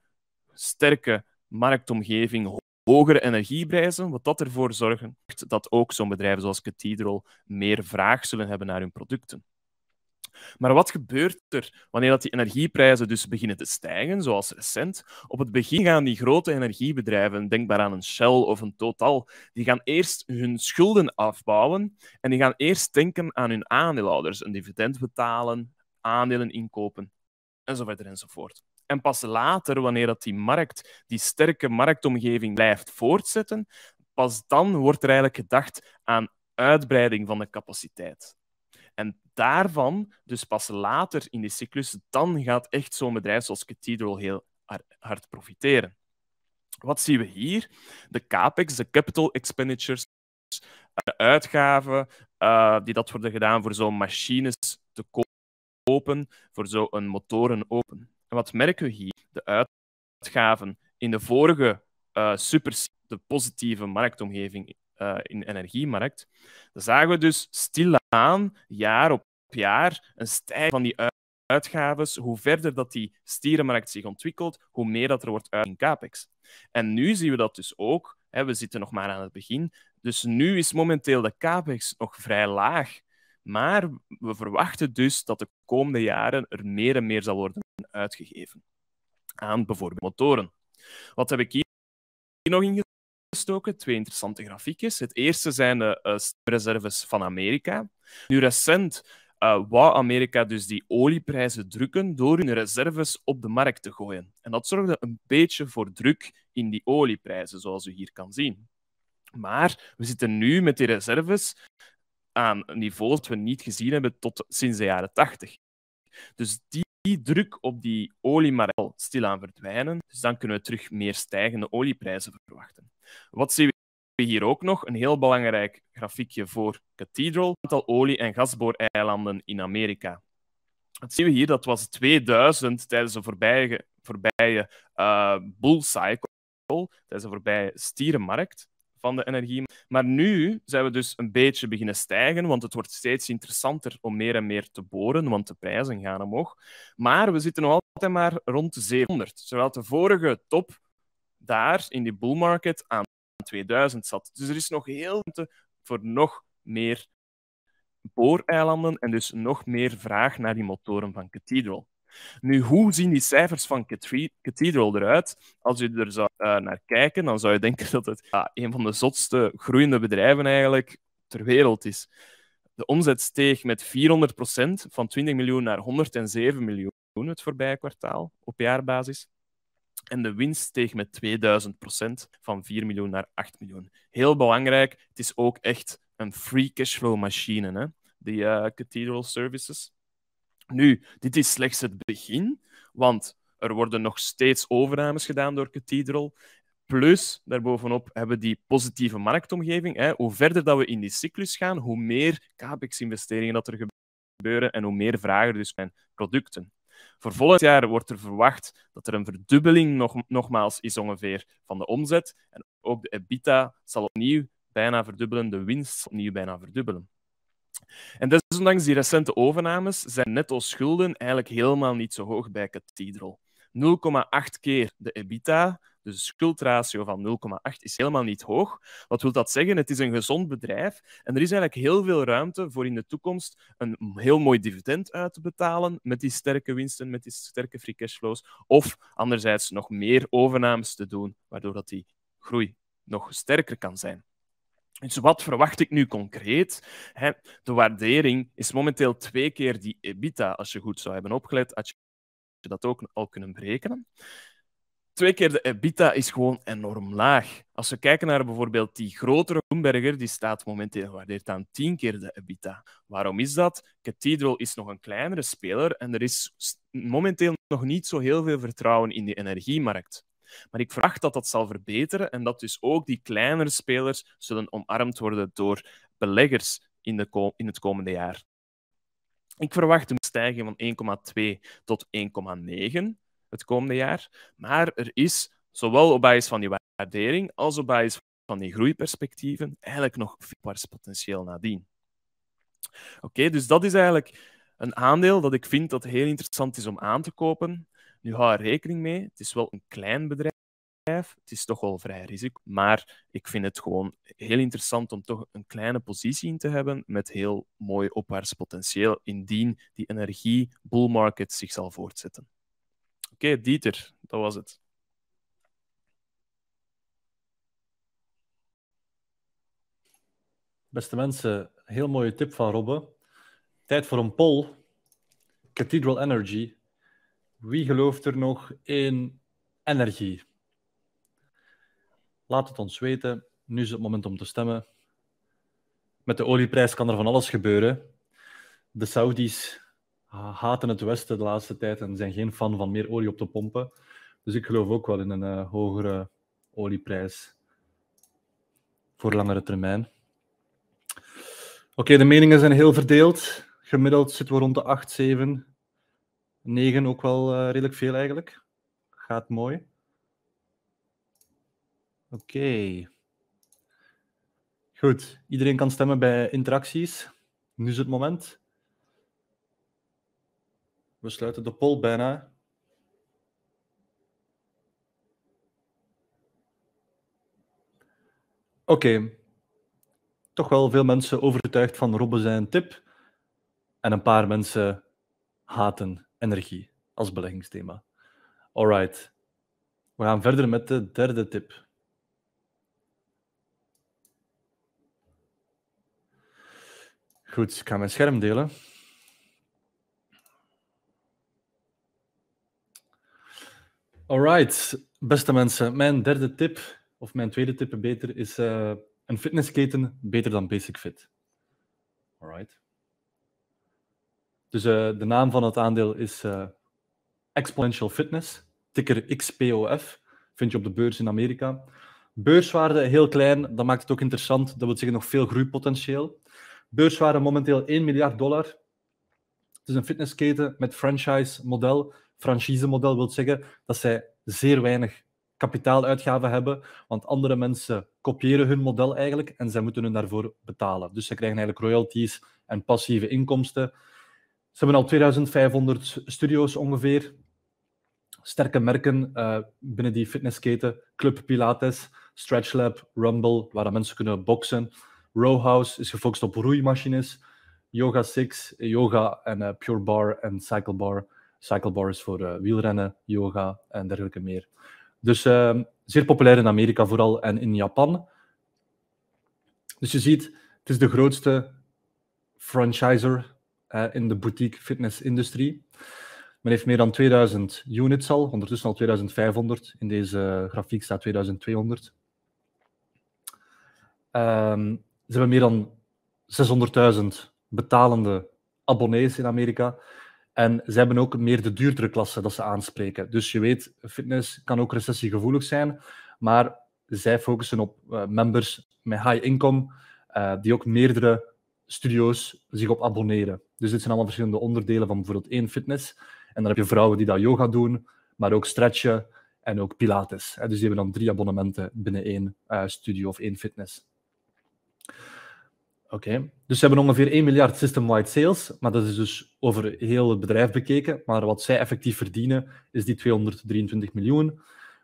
sterke marktomgeving, hogere energieprijzen, wat dat ervoor zorgt dat ook zo'n bedrijven zoals Cathedral meer vraag zullen hebben naar hun producten. Maar wat gebeurt er wanneer dat die energieprijzen dus beginnen te stijgen, zoals recent? Op het begin gaan die grote energiebedrijven, denkbaar aan een Shell of een Total, die gaan eerst hun schulden afbouwen en die gaan eerst denken aan hun aandeelhouders, een dividend betalen, aandelen inkopen, enzovoort enzovoort. En pas later, wanneer dat die markt, die sterke marktomgeving blijft voortzetten, pas dan wordt er eigenlijk gedacht aan uitbreiding van de capaciteit. En daarvan, dus pas later in die cyclus, dan gaat echt zo'n bedrijf zoals Cathedral heel hard profiteren. Wat zien we hier? De capex, de capital expenditures, de eh, uitgaven eh, die dat worden gedaan voor zo'n machines te kopen, voor zo'n motoren open. En wat merken we hier? De uitgaven in de vorige uh, super de positieve marktomgeving eh, in de energiemarkt, dan zagen we dus stilaan, jaar op jaar, een stijging van die uitgaves. Hoe verder dat die stierenmarkt zich ontwikkelt, hoe meer dat er wordt uit in capex. En nu zien we dat dus ook. Hè, we zitten nog maar aan het begin. Dus nu is momenteel de capex nog vrij laag. Maar we verwachten dus dat de komende jaren er meer en meer zal worden uitgegeven aan bijvoorbeeld motoren. Wat heb ik hier nog ingestoken? Twee interessante grafiekjes. Het eerste zijn de eh, reserves van Amerika. Nu recent uh, wou Amerika dus die olieprijzen drukken door hun reserves op de markt te gooien. En dat zorgde een beetje voor druk in die olieprijzen, zoals u hier kan zien. Maar we zitten nu met die reserves aan een niveau dat we niet gezien hebben tot sinds de jaren 80. Dus die die druk op die olie maar stilaan verdwijnen. Dus dan kunnen we terug meer stijgende olieprijzen verwachten. Wat zien we hier ook nog? Een heel belangrijk grafiekje voor Cathedral. Het aantal olie- en gasbooreilanden in Amerika. Dat zien we hier, dat was 2000 tijdens de voorbije, voorbije eh, bull cycle, tijdens de voorbije stierenmarkt van de energie. Maar nu zijn we dus een beetje beginnen stijgen, want het wordt steeds interessanter om meer en meer te boren, want de prijzen gaan omhoog. Maar we zitten nog altijd maar rond de 700, terwijl de vorige top daar in die bull market aan 2000 zat. Dus er is nog heel veel voor nog meer booreilanden en dus nog meer vraag naar die motoren van Cathedral. Nu, hoe zien die cijfers van Cathedral eruit? Als je er zou eh, naar kijken, dan zou je denken dat het een van de zotste groeiende bedrijven eigenlijk ter wereld is. De omzet steeg met 400% van 20 miljoen naar 107 miljoen het voorbije kwartaal op jaarbasis. En de winst steeg met 2000 van 4 miljoen naar 8 miljoen. Heel belangrijk, het is ook echt een free cashflow machine, hè? die eh, Cathedral Services. Nu, dit is slechts het begin, want er worden nog steeds overnames gedaan door Cathedral. Plus, daarbovenop hebben we die positieve marktomgeving. Hè. Hoe verder dat we in die cyclus gaan, hoe meer CAPEX-investeringen dat er gebeuren en hoe meer vragen dus zijn producten. Voor volgend jaar wordt er verwacht dat er een verdubbeling nog, nogmaals is ongeveer van de omzet. En ook de EBITDA zal opnieuw bijna verdubbelen, de winst zal opnieuw bijna verdubbelen. En desondanks die recente overnames zijn netto schulden eigenlijk helemaal niet zo hoog bij Cathedral. 0,8 keer de EBITDA, dus de schuldratio van 0,8 is helemaal niet hoog. Wat wil dat zeggen? Het is een gezond bedrijf en er is eigenlijk heel veel ruimte voor in de toekomst een heel mooi dividend uit te betalen met die sterke winsten, met die sterke free cashflows. Of anderzijds nog meer overnames te doen, waardoor dat die groei nog sterker kan zijn. Dus wat verwacht ik nu concreet? de waardering is momenteel twee keer die EBITDA. Als je goed zou hebben opgelet, had je dat ook al kunnen berekenen. Twee keer de EBITDA is gewoon enorm laag. Als we kijken naar bijvoorbeeld die grotere Bloomberger, die staat momenteel gewaardeerd aan tien keer de EBITDA. Waarom is dat? Cathedral is nog een kleinere speler en er is momenteel nog niet zo heel veel vertrouwen in die energiemarkt. Maar ik verwacht dat dat zal verbeteren en dat dus ook die kleinere spelers zullen omarmd worden door beleggers in, de in het komende jaar. Ik verwacht een stijging van 1,2 tot 1,9 het komende jaar. Maar er is, zowel op basis van die waardering als op basis van die groeiperspectieven, eigenlijk nog potentieel nadien. Oké, dus dat is eigenlijk een aandeel dat ik vind dat heel interessant is om aan te kopen. Nu hou er rekening mee, het is wel een klein bedrijf. Het is toch wel vrij risico. Maar ik vind het gewoon heel interessant om toch een kleine positie in te hebben met heel mooi opwaarts potentieel, indien die energie bull market zich zal voortzetten. Oké, Dieter, dat was het. Beste mensen, heel mooie tip van Robbe. Tijd voor een poll. Cathedral Energy, wie gelooft er nog in energie? Laat het ons weten. Nu is het moment om te stemmen. Met de olieprijs kan er van alles gebeuren. De Saudis haten het Westen de laatste tijd en zijn geen fan van meer olie op te pompen. Dus ik geloof ook wel in een eh, hogere olieprijs voor langere termijn. Oké, de meningen zijn heel verdeeld. Gemiddeld zitten we rond de 8, 7. 9 ook wel eh, redelijk veel eigenlijk. Gaat mooi. Oké. Goed, iedereen kan stemmen bij interacties. Nu is het moment. We sluiten de poll bijna. Oké. Toch wel veel mensen overtuigd van Robbe zijn tip. En een paar mensen haten energie als beleggingsthema. Alright, we gaan verder met de derde tip. Goed, ik ga mijn scherm delen. Alright, beste mensen. Mijn derde tip, of mijn tweede tip beter, is eh, een fitnessketen beter dan Basic Fit. Alright. Dus eh, de naam van het aandeel is eh, Exponential Fitness, ticker XPOF, vind je op de beurs in Amerika. Beurswaarde heel klein, dat maakt het ook interessant. Dat wil zeggen nog veel groeipotentieel. Beurswaarde momenteel 1 miljard dollar. Het is een fitnessketen met franchise-model. Franchise-model wil zeggen dat zij zeer weinig kapitaaluitgaven hebben, want andere mensen kopiëren hun model eigenlijk en zij moeten hun daarvoor betalen. Dus ze krijgen eigenlijk royalties en passieve inkomsten. Ze hebben al 2500 studio's ongeveer. Sterke merken eh, binnen die fitnessketen. Club Pilates, Stretchlab, Rumble, waar mensen kunnen boksen. Row House is gefocust op roeimachines. Yoga Six, yoga en eh, Pure Bar en Cycle Bar. Cycle Bar is voor eh, wielrennen, yoga en dergelijke meer. Dus ehm, zeer populair in Amerika vooral en in Japan. Dus je ziet, het is de grootste franchiser eh, in de boutique fitnessindustrie. Men heeft meer dan 2000 units al, ondertussen al 2500. In deze grafiek staat 2200. Ehm, ze hebben meer dan 600.000 betalende abonnees in Amerika. En ze hebben ook meer de duurdere klassen dat ze aanspreken. Dus je weet, fitness kan ook recessiegevoelig zijn, maar zij focussen op eh, members met high income, uh, die ook meerdere studio's zich op abonneren. Dus dit zijn allemaal verschillende onderdelen van bijvoorbeeld één fitness. En dan heb je vrouwen die dat yoga doen, maar ook stretchen en ook pilates. Dus die hebben dan drie abonnementen binnen één eh, studio of één fitness. Oké, dus ze hebben ongeveer 1 miljard system-wide sales, maar dat is dus over heel het bedrijf bekeken. Maar wat zij effectief verdienen is die 223 miljoen.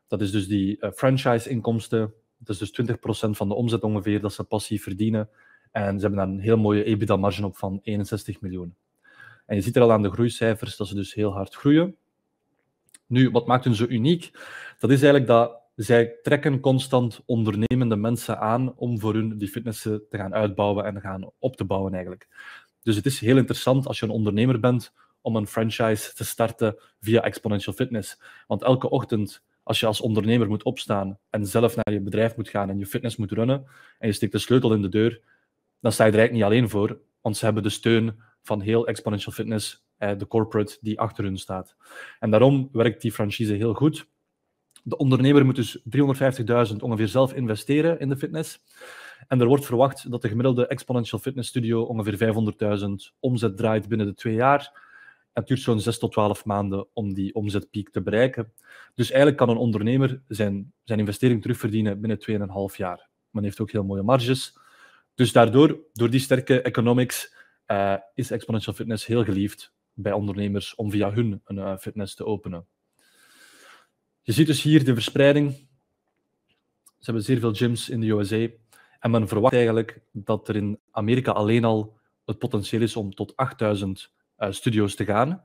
Dat is dus die uh, franchise-inkomsten. Dat is dus 20% van de omzet ongeveer dat ze passief verdienen. En ze hebben daar een heel mooie EBITDA-marge op van 61 miljoen. En je ziet er al aan de groeicijfers dat ze dus heel hard groeien. Nu, wat maakt hun zo uniek? Dat is eigenlijk dat zij trekken constant ondernemende mensen aan om voor hun die fitnessen te gaan uitbouwen en gaan op te bouwen eigenlijk. Dus het is heel interessant als je een ondernemer bent om een franchise te starten via Exponential Fitness. Want elke ochtend, als je als ondernemer moet opstaan en zelf naar je bedrijf moet gaan en je fitness moet runnen en je steekt de sleutel in de deur, dan sta je er eigenlijk niet alleen voor, want ze hebben de steun van heel Exponential Fitness, eh, de corporate die achter hun staat. En daarom werkt die franchise heel goed. De ondernemer moet dus 350.000 ongeveer zelf investeren in de fitness. En er wordt verwacht dat de gemiddelde Exponential Fitness Studio ongeveer 500.000 omzet draait binnen de twee jaar. Het duurt zo'n 6 tot 12 maanden om die omzetpiek te bereiken. Dus eigenlijk kan een ondernemer zijn, zijn investering terugverdienen binnen 2,5 jaar. Men heeft ook heel mooie marges. Dus daardoor, door die sterke economics, eh, is exponential fitness heel geliefd bij ondernemers om via hun een eh, fitness te openen. Je ziet dus hier de verspreiding. Ze hebben zeer veel gyms in de USA. En men verwacht eigenlijk dat er in Amerika alleen al het potentieel is om tot 8000 eh, studio's te gaan.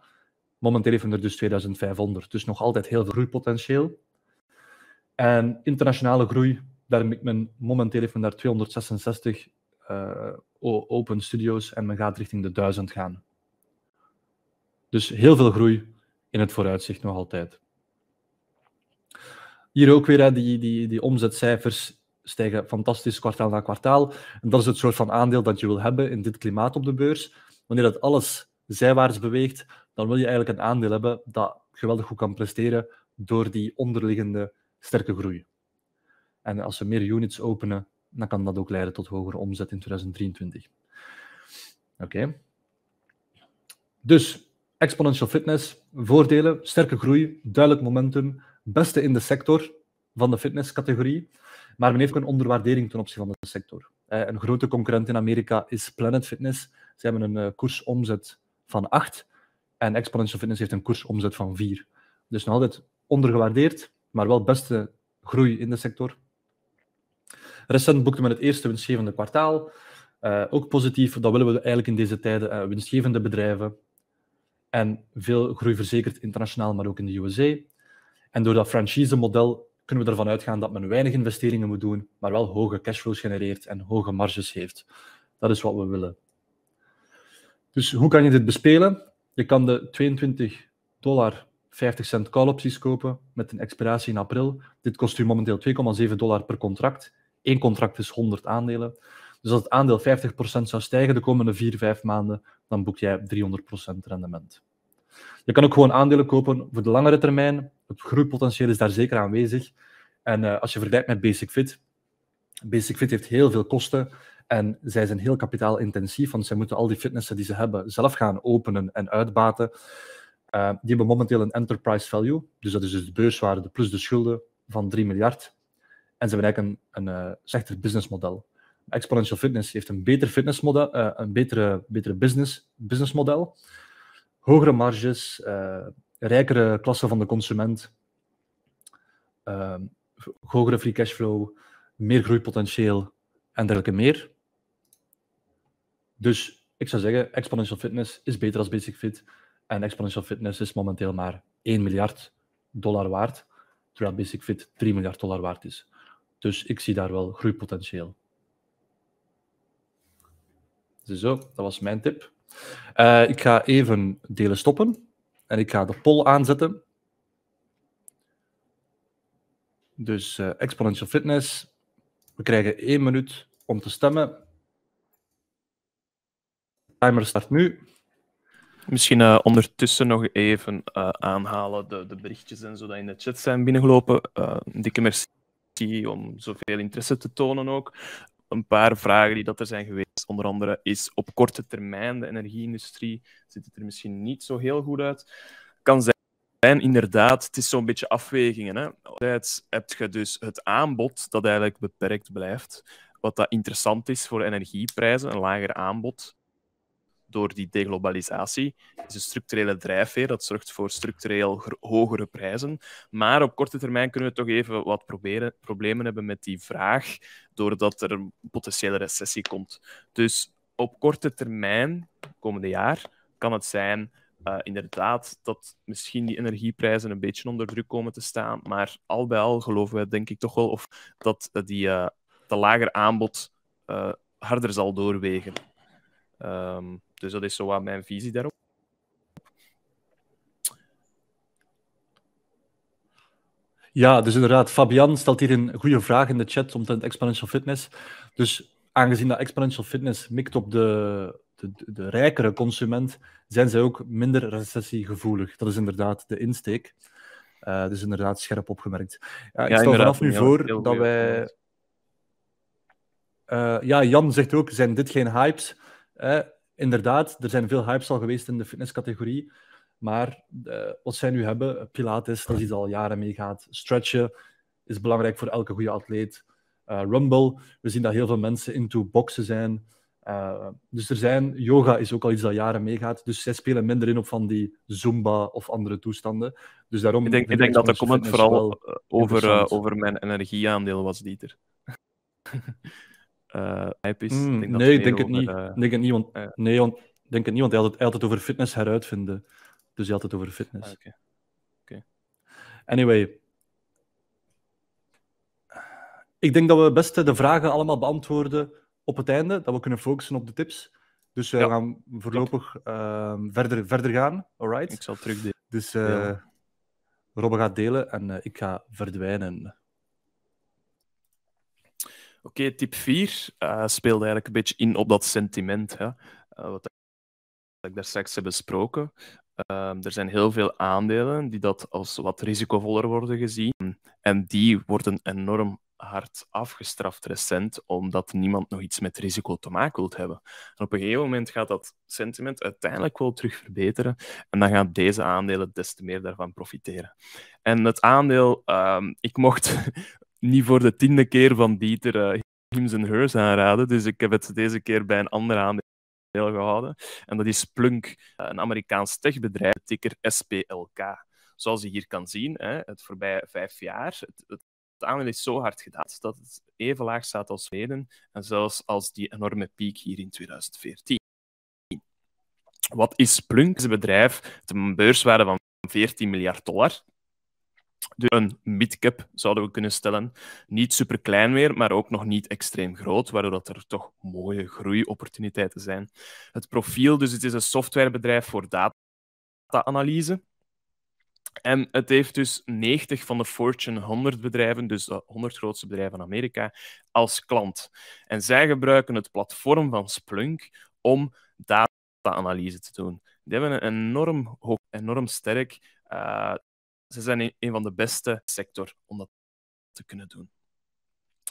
Momenteel heeft er dus 2500, dus nog altijd heel veel groeipotentieel. En internationale groei, daar men, momenteel even men daar 266 eh, open studio's en men gaat richting de 1000 gaan. Dus heel veel groei in het vooruitzicht nog altijd. Hier ook weer die, die, die omzetcijfers stijgen fantastisch kwartaal na kwartaal. En dat is het soort van aandeel dat je wil hebben in dit klimaat op de beurs. Wanneer dat alles zijwaarts beweegt, dan wil je eigenlijk een aandeel hebben dat geweldig goed kan presteren door die onderliggende sterke groei. En als we meer units openen, dan kan dat ook leiden tot hogere omzet in 2023. Oké. Dus, exponential fitness, voordelen, sterke groei, duidelijk momentum, beste in de sector van de fitnesscategorie, maar men heeft ook een onderwaardering ten opzichte van de sector. Eh, een grote concurrent in Amerika is Planet Fitness. Ze hebben een eh, koersomzet van 8 en Exponential Fitness heeft een koersomzet van 4. Dus nog altijd ondergewaardeerd, maar wel beste groei in de sector. Recent boekte men het eerste winstgevende kwartaal. Eh, ook positief, dat willen we eigenlijk in deze tijden. Eh, winstgevende bedrijven en veel groei verzekerd internationaal, maar ook in de USA. En door dat franchise-model kunnen we ervan uitgaan dat men weinig investeringen moet doen, maar wel hoge cashflows genereert en hoge marges heeft. Dat is wat we willen. Dus hoe kan je dit bespelen? Je kan de 22 dollar 50 cent call opties kopen met een expiratie in april. Dit kost u momenteel 2,7 dollar per contract één contract is 100 aandelen. Dus als het aandeel 50% zou stijgen de komende 4, 5 maanden, dan boek jij 300% rendement. Je kan ook gewoon aandelen kopen voor de langere termijn. Het groeipotentieel is daar zeker aanwezig. En eh, als je vergelijkt met Basic Fit, Basic Fit heeft heel veel kosten en zij zijn heel kapitaalintensief, want zij moeten al die fitnessen die ze hebben zelf gaan openen en uitbaten. Eh, die hebben momenteel een enterprise value, dus dat is dus de beurswaarde plus de schulden van 3 miljard. En ze hebben eigenlijk een, een eh, slechter businessmodel. Exponential Fitness heeft een beter fitnessmodel, eh, een betere, betere business, businessmodel, hogere marges, eh, rijkere klasse van de consument, hogere free cashflow, meer groeipotentieel en dergelijke meer. Dus ik zou zeggen, Exponential Fitness is beter als Basic Fit. En Exponential Fitness is momenteel maar 1 miljard dollar waard, terwijl Basic Fit 3 miljard dollar waard is. Dus ik zie daar wel groeipotentieel. zo, dat was mijn tip. Eh, ik ga even delen stoppen en ik ga de poll aanzetten. Dus eh, Exponential Fitness. We krijgen één minuut om te stemmen. Timer start nu. Misschien eh, ondertussen nog even aanhalen de, de, berichtjes en zo dat in de chat zijn binnengelopen. dikke merci om zoveel interesse te tonen ook. Een paar vragen die dat er zijn geweest, onder andere is op korte termijn de energieindustrie, ziet het er misschien niet zo heel goed uit. Kan zijn, inderdaad, het is zo'n beetje afwegingen. Hè. Enerzijds heb je dus het aanbod dat eigenlijk beperkt blijft, wat dat interessant is voor energieprijzen, een lager aanbod door die deglobalisatie is een structurele drijfveer. Dat zorgt voor structureel hogere prijzen. Maar op korte termijn kunnen we toch even wat proberen, problemen hebben met die vraag, doordat er een potentiële recessie komt. Dus op korte termijn, komende jaar, kan het zijn eh, inderdaad dat misschien die energieprijzen een beetje onder druk komen te staan. Maar al bij al geloven we denk ik toch wel of dat eh, die, uh, lager aanbod harder zal doorwegen. Ehm, dus dat is zo wat mijn visie daarop. Ja, dus inderdaad, Fabian stelt hier een goede vraag in de chat omtrent exponential fitness. Dus aangezien dat exponential fitness mikt op de, de, de rijkere consument, zijn zij ook minder recessiegevoelig. Dat is inderdaad de insteek. Uh, dus inderdaad, scherp opgemerkt. Ja, ik stel vanaf nu voor dat wij. Eh, ja, Jan zegt ook: zijn dit geen hypes? Eh, inderdaad, er zijn veel hypes al geweest in de fitnesscategorie. Maar eh, wat zij nu hebben, Pilates, dat is iets al jaren meegaat. Stretchen is belangrijk voor elke goede atleet. Eh, rumble, we zien dat heel veel mensen into boksen zijn. Eh, dus er zijn, yoga is ook al iets dat jaren meegaat. Dus zij spelen minder in op van die Zumba of andere toestanden. Dus daarom ik denk, ik denk dat de comment vooral over, over mijn energieaandeel was, Dieter. uh, nee, ik denk, het niet. Eh, denk het niet. Want, eh, Nee, denk het niet, want hij had het, altijd over fitness heruitvinden. Dus hij had het over fitness. Ah, oké. Anyway. Ik denk dat we best de vragen allemaal beantwoorden op het einde. Dat we kunnen focussen op de tips. Dus we gaan voorlopig ehm, verder, verder gaan. right? Ik zal terugdelen. Dus uh, gaat delen en ik ga verdwijnen. Oké, tip 4 uh, eh, speelde eigenlijk een beetje in op dat sentiment. Hè? Eh, wat ik daar straks heb besproken. Ehm, er zijn heel veel aandelen die dat als wat risicovoller worden gezien. En die worden enorm hard afgestraft recent, omdat niemand nog iets met risico te maken wilt hebben. En op een gegeven moment gaat dat sentiment uiteindelijk wel terug verbeteren. En dan gaan deze aandelen des te meer daarvan profiteren. En het aandeel, ehm, ik mocht niet voor de tiende keer van Dieter uh, eh, Hims aanraden. Dus ik heb het deze keer bij een andere aandeel gehouden. En dat is Plunk, eh, een Amerikaans techbedrijf, ticker SPLK. Zoals je hier kan zien, hè, het voorbije vijf jaar, het, het, aandeel is zo hard gedaan dat het even laag staat als Zweden en zelfs als die enorme piek hier in 2014. Wat is Plunk? Het bedrijf met een beurswaarde van 14 miljard dollar. Dus een midcap zouden we kunnen stellen. Niet super klein meer, maar ook nog niet extreem groot, waardoor dat er toch mooie groeiopportuniteiten zijn. Het profiel, dus het is een softwarebedrijf voor data-analyse. En het heeft dus 90 van de Fortune 100 bedrijven, dus de 100 grootste bedrijven van Amerika, als klant. En zij gebruiken het platform van Splunk om data-analyse te doen. Die hebben een enorm, enorm sterk uh, ze zijn een van de beste sector om dat te kunnen doen.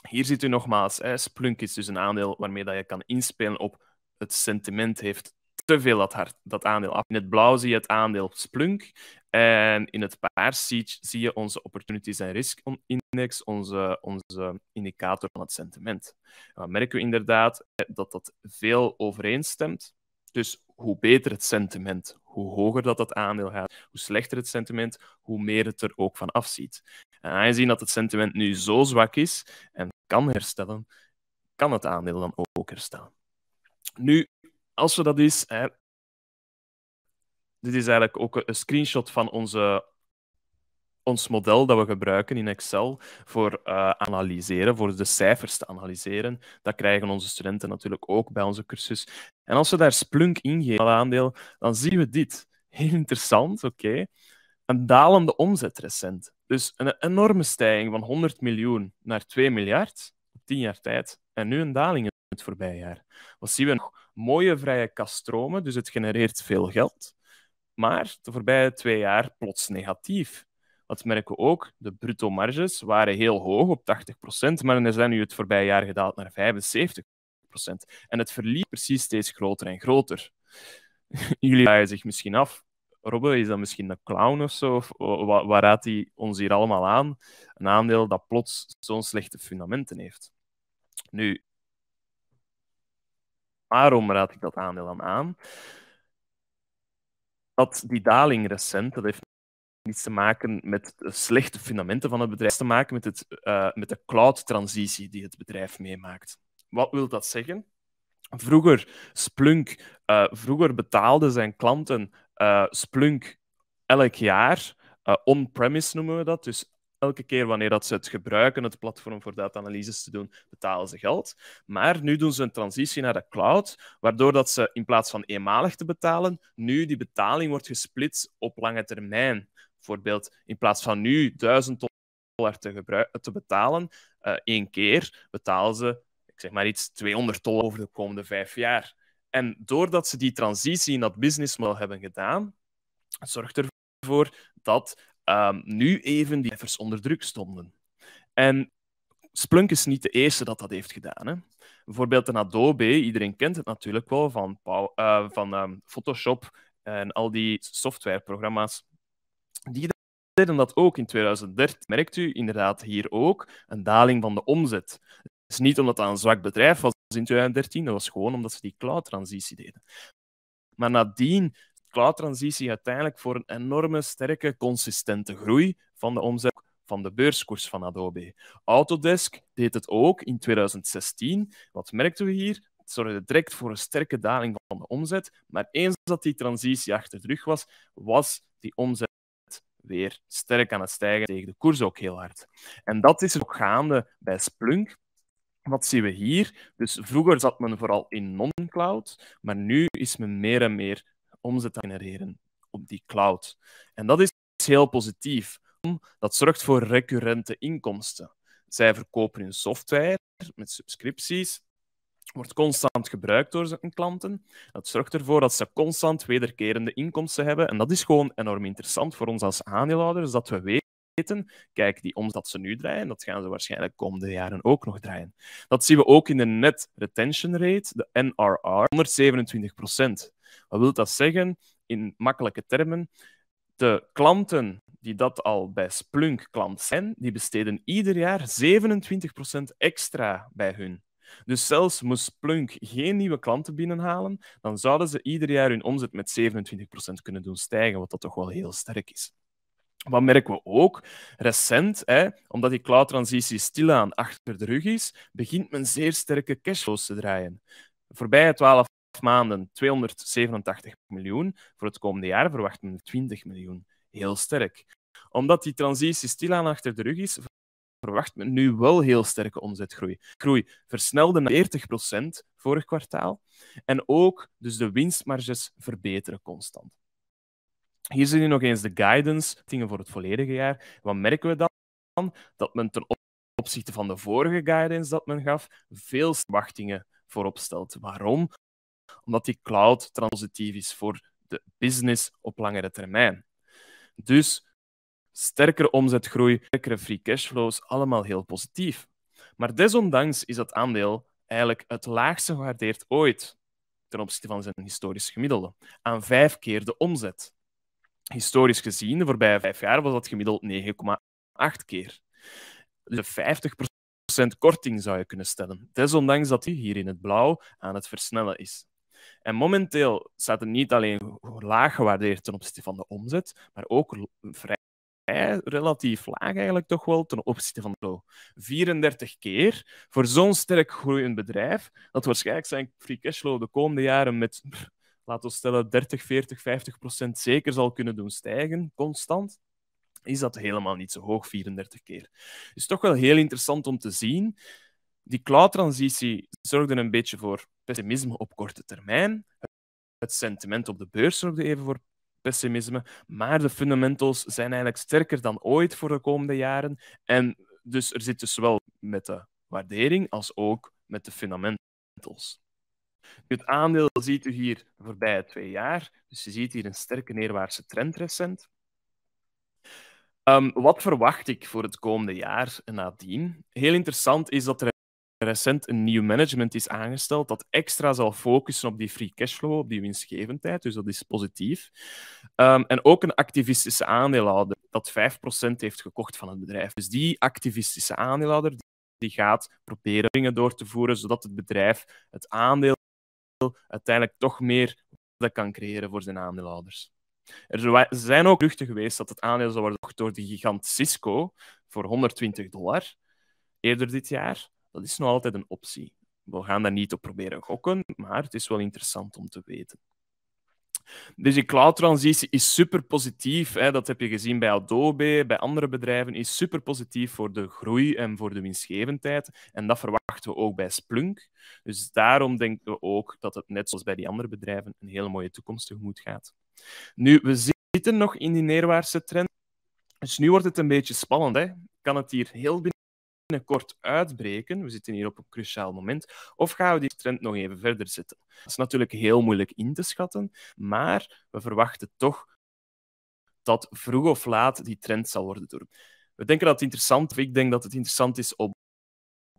Hier ziet u nogmaals, Splunk is dus een aandeel waarmee dat je kan inspelen op het sentiment heeft te veel dat, hard, dat aandeel af. In het blauw zie je het aandeel Splunk. En in het paars zie, je onze opportunities en risk index, onze, onze indicator van het sentiment. En dan merken we inderdaad dat dat veel overeenstemt. Dus hoe beter het sentiment, hoe hoger dat, dat aandeel gaat, hoe slechter het sentiment, hoe meer het er ook van afziet. En aangezien dat het sentiment nu zo zwak is en kan herstellen, kan het aandeel dan ook herstellen. Nu, als we dat is, hè, dit is eigenlijk ook een screenshot van onze ons model dat we gebruiken in Excel voor eh, analyseren, voor de cijfers te analyseren, dat krijgen onze studenten natuurlijk ook bij onze cursus. En als we daar Splunk ingeven, aandeel, dan zien we dit. Heel interessant, oké. Een dalende omzet recent. Dus een enorme stijging van 100 miljoen naar 2 miljard op 10 jaar tijd. En nu een daling in het voorbije jaar. Wat zien we nog? Mooie vrije kaststromen, dus het genereert veel geld. Maar de voorbije twee jaar plots negatief. Dat merken we ook. De bruto marges waren heel hoog op 80%, maar zijn nu het voorbije jaar gedaald naar 75%. En het verlies precies steeds groter en groter. Jullie vragen zich misschien af, Robbe, is dat misschien een clown of zo? Of waar raadt hij ons hier allemaal aan? Een aandeel dat plots zo'n slechte fundamenten heeft. Nu, waarom raad ik dat aandeel dan aan? Dat die daling recent, dat heeft niets te maken met slechte fundamenten van het bedrijf, te maken met, het, eh, met de cloud-transitie die het bedrijf meemaakt. Wat wil dat zeggen? Vroeger, Splunk, eh, vroeger betaalden zijn klanten eh, Splunk elk jaar, on-premise noemen we dat, dus elke keer wanneer dat ze het gebruiken, het platform voor data-analyses te doen, betalen ze geld. Maar nu doen ze een transitie naar de cloud, waardoor dat ze in plaats van eenmalig te betalen, nu die betaling wordt gesplitst op lange termijn bijvoorbeeld in plaats van nu 1000 dollar te, te betalen, eh, één keer betalen ze, ik zeg maar iets, 200 dollar over de komende vijf jaar. En doordat ze die transitie in dat business model hebben gedaan, zorgt ervoor dat ehm, nu even die cijfers onder druk stonden. En Splunk is niet de eerste dat dat heeft gedaan. Hè. Bijvoorbeeld een Adobe, iedereen kent het natuurlijk wel van, eh, van ehm, Photoshop en al die softwareprogramma's die deden dat ook in 2013. Merkt u inderdaad hier ook een daling van de omzet. Het is niet omdat dat een zwak bedrijf was in 2013, dat was gewoon omdat ze die cloud-transitie deden. Maar nadien cloud-transitie uiteindelijk voor een enorme, sterke, consistente groei van de omzet van de beurskoers van Adobe. Autodesk deed het ook in 2016. Wat merkten we hier? Het zorgde direct voor een sterke daling van de omzet. Maar eens dat die transitie achter de rug was, was die omzet weer sterk aan het stijgen, tegen de koers ook heel hard. En dat is ook gaande bij Splunk. Wat zien we hier? Dus vroeger zat men vooral in non-cloud, maar nu is men meer en meer omzet te genereren op die cloud. En dat is heel positief. Dat zorgt voor recurrente inkomsten. Zij verkopen hun software met subscripties wordt constant gebruikt door zijn klanten. Dat zorgt ervoor dat ze constant wederkerende inkomsten hebben. En dat is gewoon enorm interessant voor ons als aandeelhouders, dat we weten, kijk, die omzet ze nu draaien, dat gaan ze waarschijnlijk komende jaren ook nog draaien. Dat zien we ook in de net retention rate, de NRR, 127 Wat wil dat zeggen? In makkelijke termen, de klanten die dat al bij Splunk klant zijn, die besteden ieder jaar 27% extra bij hun. Dus zelfs moest Plunk geen nieuwe klanten binnenhalen, dan zouden ze ieder jaar hun omzet met 27% kunnen doen stijgen, wat dat toch wel heel sterk is. Wat merken we ook? Recent, hè, omdat die cloud-transitie stilaan achter de rug is, begint men zeer sterke cashflows te draaien. Voorbije 12 maanden 287 miljoen. Voor het komende jaar verwachten we 20 miljoen. Heel sterk. Omdat die transitie stilaan achter de rug is, verwacht men nu wel heel sterke omzetgroei. Groei versnelde naar 40% vorig kwartaal. En ook dus de winstmarges verbeteren constant. Hier zien we nog eens de guidance, dingen voor het volledige jaar. Wat merken we dan? Dat men ten opzichte van de vorige guidance dat men gaf, veel verwachtingen voorop stelt. Waarom? Omdat die cloud transitief is voor de business op langere termijn. Dus sterkere omzetgroei, sterkere free cashflows, allemaal heel positief. Maar desondanks is dat aandeel eigenlijk het laagste gewaardeerd ooit ten opzichte van zijn historisch gemiddelde, aan vijf keer de omzet. Historisch gezien, de voorbije vijf jaar was dat gemiddeld 9,8 keer. De 50% korting zou je kunnen stellen, desondanks dat hij hier in het blauw aan het versnellen is. En momenteel staat er niet alleen laag gewaardeerd ten opzichte van de omzet, maar ook vrij relatief laag eigenlijk toch wel ten opzichte van de 34 keer voor zo'n sterk groeiend bedrijf, dat waarschijnlijk zijn free cashflow de komende jaren met, laten we stellen, 30, 40, 50 procent zeker zal kunnen doen stijgen, constant is dat helemaal niet zo hoog, 34 keer. Dus toch wel heel interessant om te zien. Die cloud-transitie zorgde een beetje voor pessimisme op korte termijn. Het sentiment op de beurs zorgde even voor pessimisme. Maar de fundamentals zijn eigenlijk sterker dan ooit voor de komende jaren. En dus er zit dus zowel met de waardering als ook met de fundamentals. Het aandeel ziet u hier de voorbije twee jaar. Dus je ziet hier een sterke neerwaartse trend recent. Ehm, wat verwacht ik voor het komende jaar en nadien? Heel interessant is dat er recent een nieuw management is aangesteld dat extra zal focussen op die free cashflow, op die winstgevendheid. Dus dat is positief. Ehm, en ook een activistische aandeelhouder dat 5% heeft gekocht van het bedrijf. Dus die activistische aandeelhouder die gaat proberen dingen door te voeren zodat het bedrijf het aandeel uiteindelijk toch meer kan creëren voor zijn aandeelhouders. Er zijn ook geruchten geweest dat het aandeel zou worden gekocht door de gigant Cisco voor 120 dollar eerder dit jaar dat is nog altijd een optie. We gaan daar niet op proberen gokken, maar het is wel interessant om te weten. Deze dus cloud-transitie is super positief. Hè? Dat heb je gezien bij Adobe, bij andere bedrijven. Is super positief voor de groei en voor de winstgevendheid. En dat verwachten we ook bij Splunk. Dus daarom denken we ook dat het, net zoals bij die andere bedrijven, een hele mooie toekomst tegemoet gaat. Nu, we zitten nog in die neerwaartse trend. Dus nu wordt het een beetje spannend. Hè? Kan het hier heel binnen binnenkort uitbreken, we zitten hier op een cruciaal moment, of gaan we die trend nog even verder zetten? Dat is natuurlijk heel moeilijk in te schatten, maar we verwachten toch dat vroeg of laat die trend zal worden door. We denken dat het interessant ik denk dat het interessant is om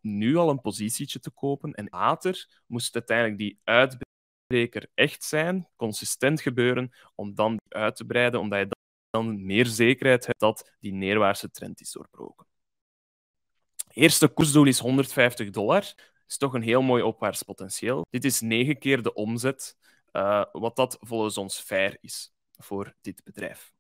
nu al een positietje te kopen en later moest uiteindelijk die uitbreker echt zijn, consistent gebeuren, om dan uit te breiden, omdat je dan meer zekerheid hebt dat die neerwaartse trend is doorbroken eerste koersdoel is 150 dollar. Dat is toch een heel mooi opwaarts potentieel. Dit is negen keer de omzet, eh, wat dat volgens ons fair is voor dit bedrijf.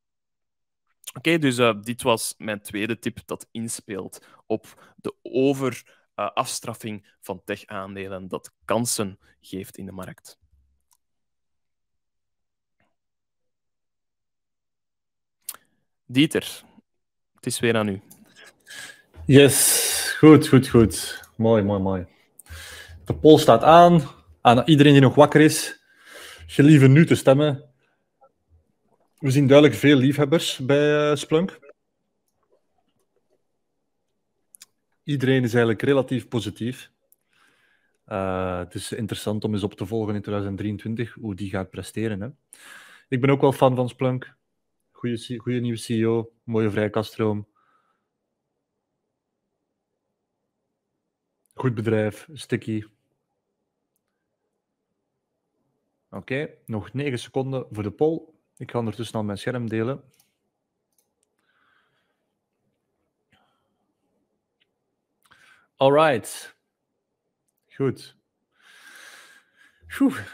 Oké, dus eh, dit was mijn tweede tip dat inspeelt op de overafstraffing eh, van tech-aandelen dat kansen geeft in de markt. Dieter, het is weer aan u. Yes, Goed, goed, goed. Mooi, mooi, mooi. De poll staat aan. Aan iedereen die nog wakker is, gelieve nu te stemmen. We zien duidelijk veel liefhebbers bij eh, Splunk. Iedereen is eigenlijk relatief positief. Eh, het is interessant om eens op te volgen in 2023 hoe die gaat presteren. Hè? Ik ben ook wel fan van Splunk. Goede nieuwe CEO, mooie vrije kaststroom. Goed bedrijf, sticky. Oké, nog 9 seconden voor de poll. Ik ga ondertussen al mijn scherm delen. Alright. Goed.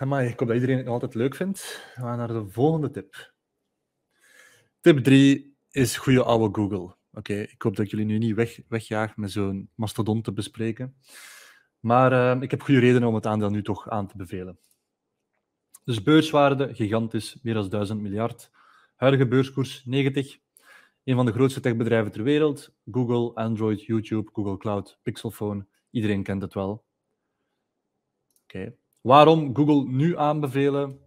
maar ik hoop dat iedereen het nog altijd leuk vindt. We gaan naar de volgende tip. Tip 3 is goede oude Google. Oké, ik hoop dat ik jullie nu niet weg, wegjaag met zo'n mastodon te bespreken. Maar ehm, ik heb goede redenen om het aandeel nu toch aan te bevelen. Dus beurswaarde, gigantisch, meer dan 1000 miljard. Huidige beurskoers 90. Een van de grootste techbedrijven ter wereld. Google, Android, YouTube, Google Cloud, Pixelphone. Iedereen kent het wel. Oké. Waarom Google nu aanbevelen?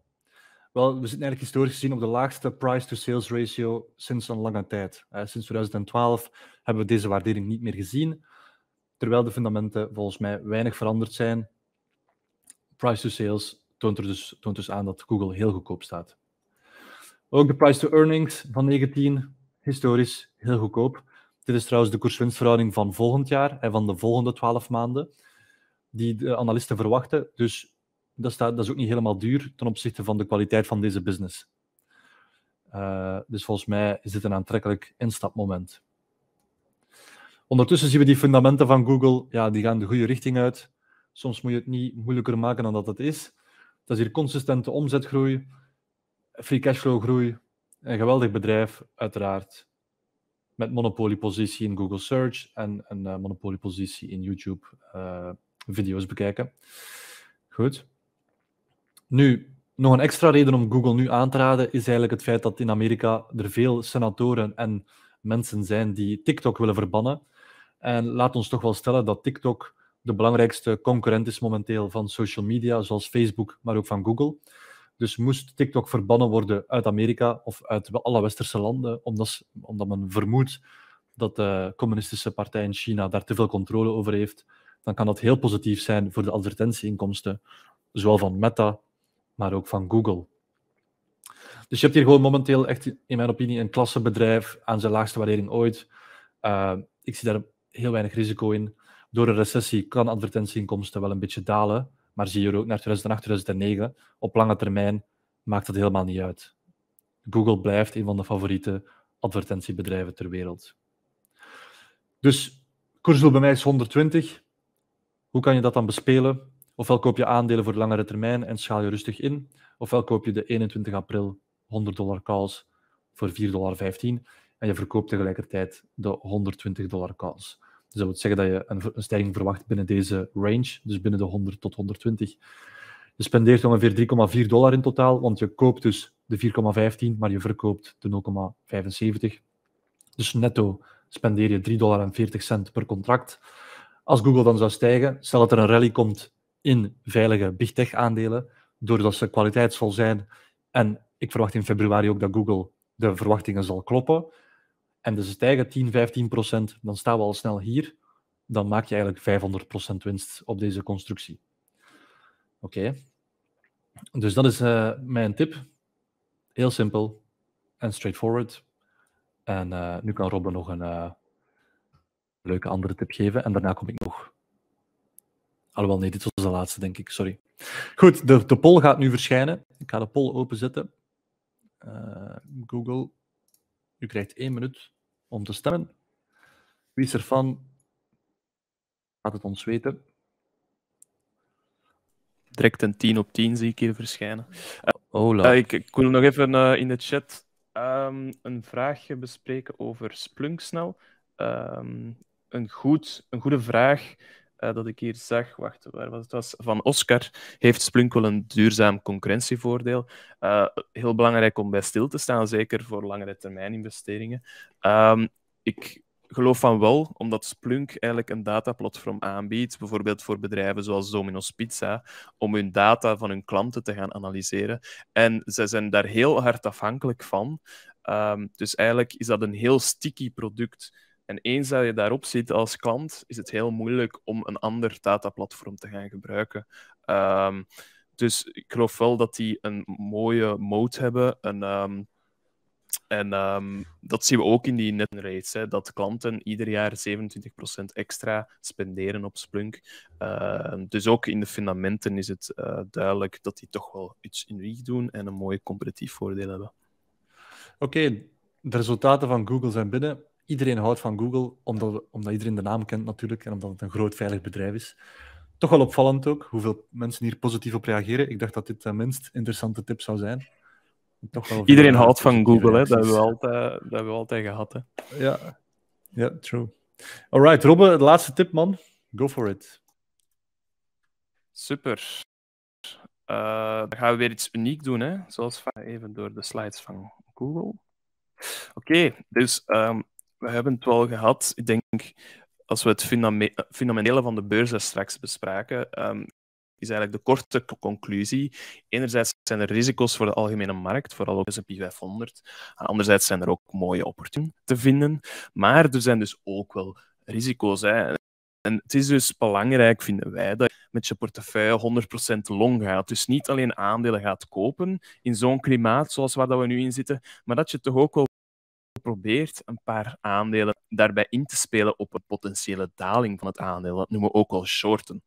Wel, we zitten eigenlijk historisch gezien op de laagste price-to-sales ratio sinds een lange tijd. Eh, sinds 2012 hebben we deze waardering niet meer gezien, terwijl de fundamenten volgens mij weinig veranderd zijn. Price-to-sales toont, dus, toont dus aan dat Google heel goedkoop staat. Ook de price-to-earnings van 19, historisch heel goedkoop. Dit is trouwens de koerswinstverhouding van volgend jaar en van de volgende 12 maanden, die de analisten verwachten. Dus dat, staat, dat is ook niet helemaal duur ten opzichte van de kwaliteit van deze business. Eh, dus volgens mij is dit een aantrekkelijk instapmoment. Ondertussen zien we die fundamenten van Google, ja, die gaan de goede richting uit. Soms moet je het niet moeilijker maken dan dat het is. Dat is hier consistente omzetgroei, free cashflow groei, een geweldig bedrijf, uiteraard. Met monopoliepositie in Google Search en een uh, monopoliepositie in YouTube uh, video's bekijken. Goed. Nu, nog een extra reden om Google nu aan te raden is eigenlijk het feit dat in Amerika er veel senatoren en mensen zijn die TikTok willen verbannen. En laat ons toch wel stellen dat TikTok de belangrijkste concurrent is momenteel van social media, zoals Facebook, maar ook van Google. Dus moest TikTok verbannen worden uit Amerika of uit alle westerse landen, omdat, omdat men vermoedt dat de communistische partij in China daar te veel controle over heeft, dan kan dat heel positief zijn voor de advertentieinkomsten, zowel van Meta maar ook van Google. Dus je hebt hier gewoon momenteel echt, in mijn opinie, een klassenbedrijf aan zijn laagste waardering ooit. Eh, ik zie daar heel weinig risico in. Door een recessie kan advertentieinkomsten wel een beetje dalen, maar zie je ook naar 2008, 2009. Op lange termijn maakt dat helemaal niet uit. Google blijft een van de favoriete advertentiebedrijven ter wereld. Dus koersdoel bij mij is 120. Hoe kan je dat dan bespelen? Ofwel koop je aandelen voor de langere termijn en schaal je rustig in. Ofwel koop je de 21 april 100 dollar calls voor 4,15 dollar. En je verkoopt tegelijkertijd de 120 dollar calls. Dus dat wil zeggen dat je een, een stijging verwacht binnen deze range. Dus binnen de 100 tot 120. Je spendeert ongeveer 3,4 dollar in totaal. Want je koopt dus de 4,15, maar je verkoopt de 0,75. Dus netto spendeer je 3,40 dollar per contract. Als Google dan zou stijgen, stel dat er een rally komt in veilige big tech aandelen, doordat ze kwaliteitsvol zijn. En ik verwacht in februari ook dat Google de verwachtingen zal kloppen. En dus het stijgen 10, 15 procent, dan staan we al snel hier. Dan maak je eigenlijk 500 procent winst op deze constructie. Oké. Dus dat is eh, mijn tip. Heel simpel en straightforward. En eh, nu kan Robben nog een eh, leuke andere tip geven. En daarna kom ik nog Alhoewel, nee, dit was de laatste, denk ik. Sorry. Goed, de, de poll gaat nu verschijnen. Ik ga de poll openzetten. Uh, Google, u krijgt één minuut om te stemmen. Wie is er van? Laat het ons weten. Direct een 10 op 10 zie ik hier verschijnen. Uh, ik, ik, wil nog even in de chat ehm, een vraagje bespreken over Splunk snel. Ehm, een, goed, een goede vraag eh, dat ik hier zag, wacht, waar was het? Was van Oscar heeft Splunk wel een duurzaam concurrentievoordeel. Eh, heel belangrijk om bij stil te staan, zeker voor langere termijn investeringen. Ehm, ik geloof van wel, omdat Splunk eigenlijk een dataplatform aanbiedt, bijvoorbeeld voor bedrijven zoals Domino's Pizza, om hun data van hun klanten te gaan analyseren. En zij zijn daar heel hard afhankelijk van. Ehm, dus eigenlijk is dat een heel sticky product. En eens dat je daarop zit als klant, is het heel moeilijk om een ander dataplatform te gaan gebruiken. Ehm, dus ik geloof wel dat die een mooie mode hebben. Een, en ehm, ehm, dat zien we ook in die net rates, hè, dat klanten ieder jaar 27% extra spenderen op Splunk. dus ook in de fundamenten is het eh, duidelijk dat die toch wel iets in wieg doen en een mooi competitief voordeel hebben. Oké, de resultaten van Google zijn binnen iedereen houdt van Google, omdat, omdat iedereen de naam kent natuurlijk en omdat het een groot veilig bedrijf is. Toch wel opvallend ook, hoeveel mensen hier positief op reageren. Ik dacht dat dit de minst interessante tip zou zijn. Toch wel iedereen houdt van Google, hè? Dat, hebben we altijd, dat hebben we altijd gehad. Hè? Ja. ja, true. Alright, Robbe, de laatste tip, man. Go for it. Super. Eh, dan gaan we weer iets uniek doen, hè? zoals even door de slides van Google. Oké, dus ehm, we hebben het wel gehad. Ik denk, als we het fundamentele van de beurzen straks bespraken, ehm, is eigenlijk de korte conclusie. Enerzijds zijn er risico's voor de algemene markt, vooral ook S&P 500. Anderzijds zijn er ook mooie opportuniteiten te vinden. Maar er zijn dus ook wel risico's. Hè. En het is dus belangrijk, vinden wij, dat je met je portefeuille 100% long gaat. Dus niet alleen aandelen gaat kopen in zo'n klimaat zoals waar dat we nu in zitten, maar dat je toch ook wel probeert een paar aandelen daarbij in te spelen op een potentiële daling van het aandeel. Dat noemen we ook al shorten.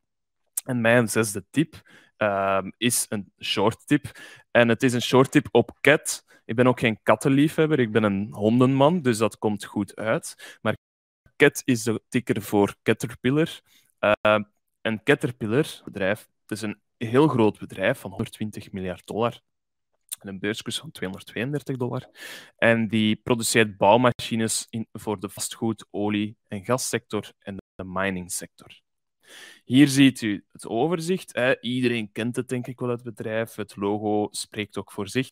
En mijn zesde tip ehm, is een short tip. En het is een short tip op cat. Ik ben ook geen kattenliefhebber, ik ben een hondenman, dus dat komt goed uit. Maar cat is de ticker voor Caterpillar. Uh, en Caterpillar, bedrijf, het is een heel groot bedrijf van 120 miljard dollar een beurskoers van 232 dollar. En die produceert bouwmachines in, voor de vastgoed, olie- en gassector en de miningsector. Hier ziet u het overzicht. Hè. Iedereen kent het denk ik wel, het bedrijf. Het logo spreekt ook voor zich.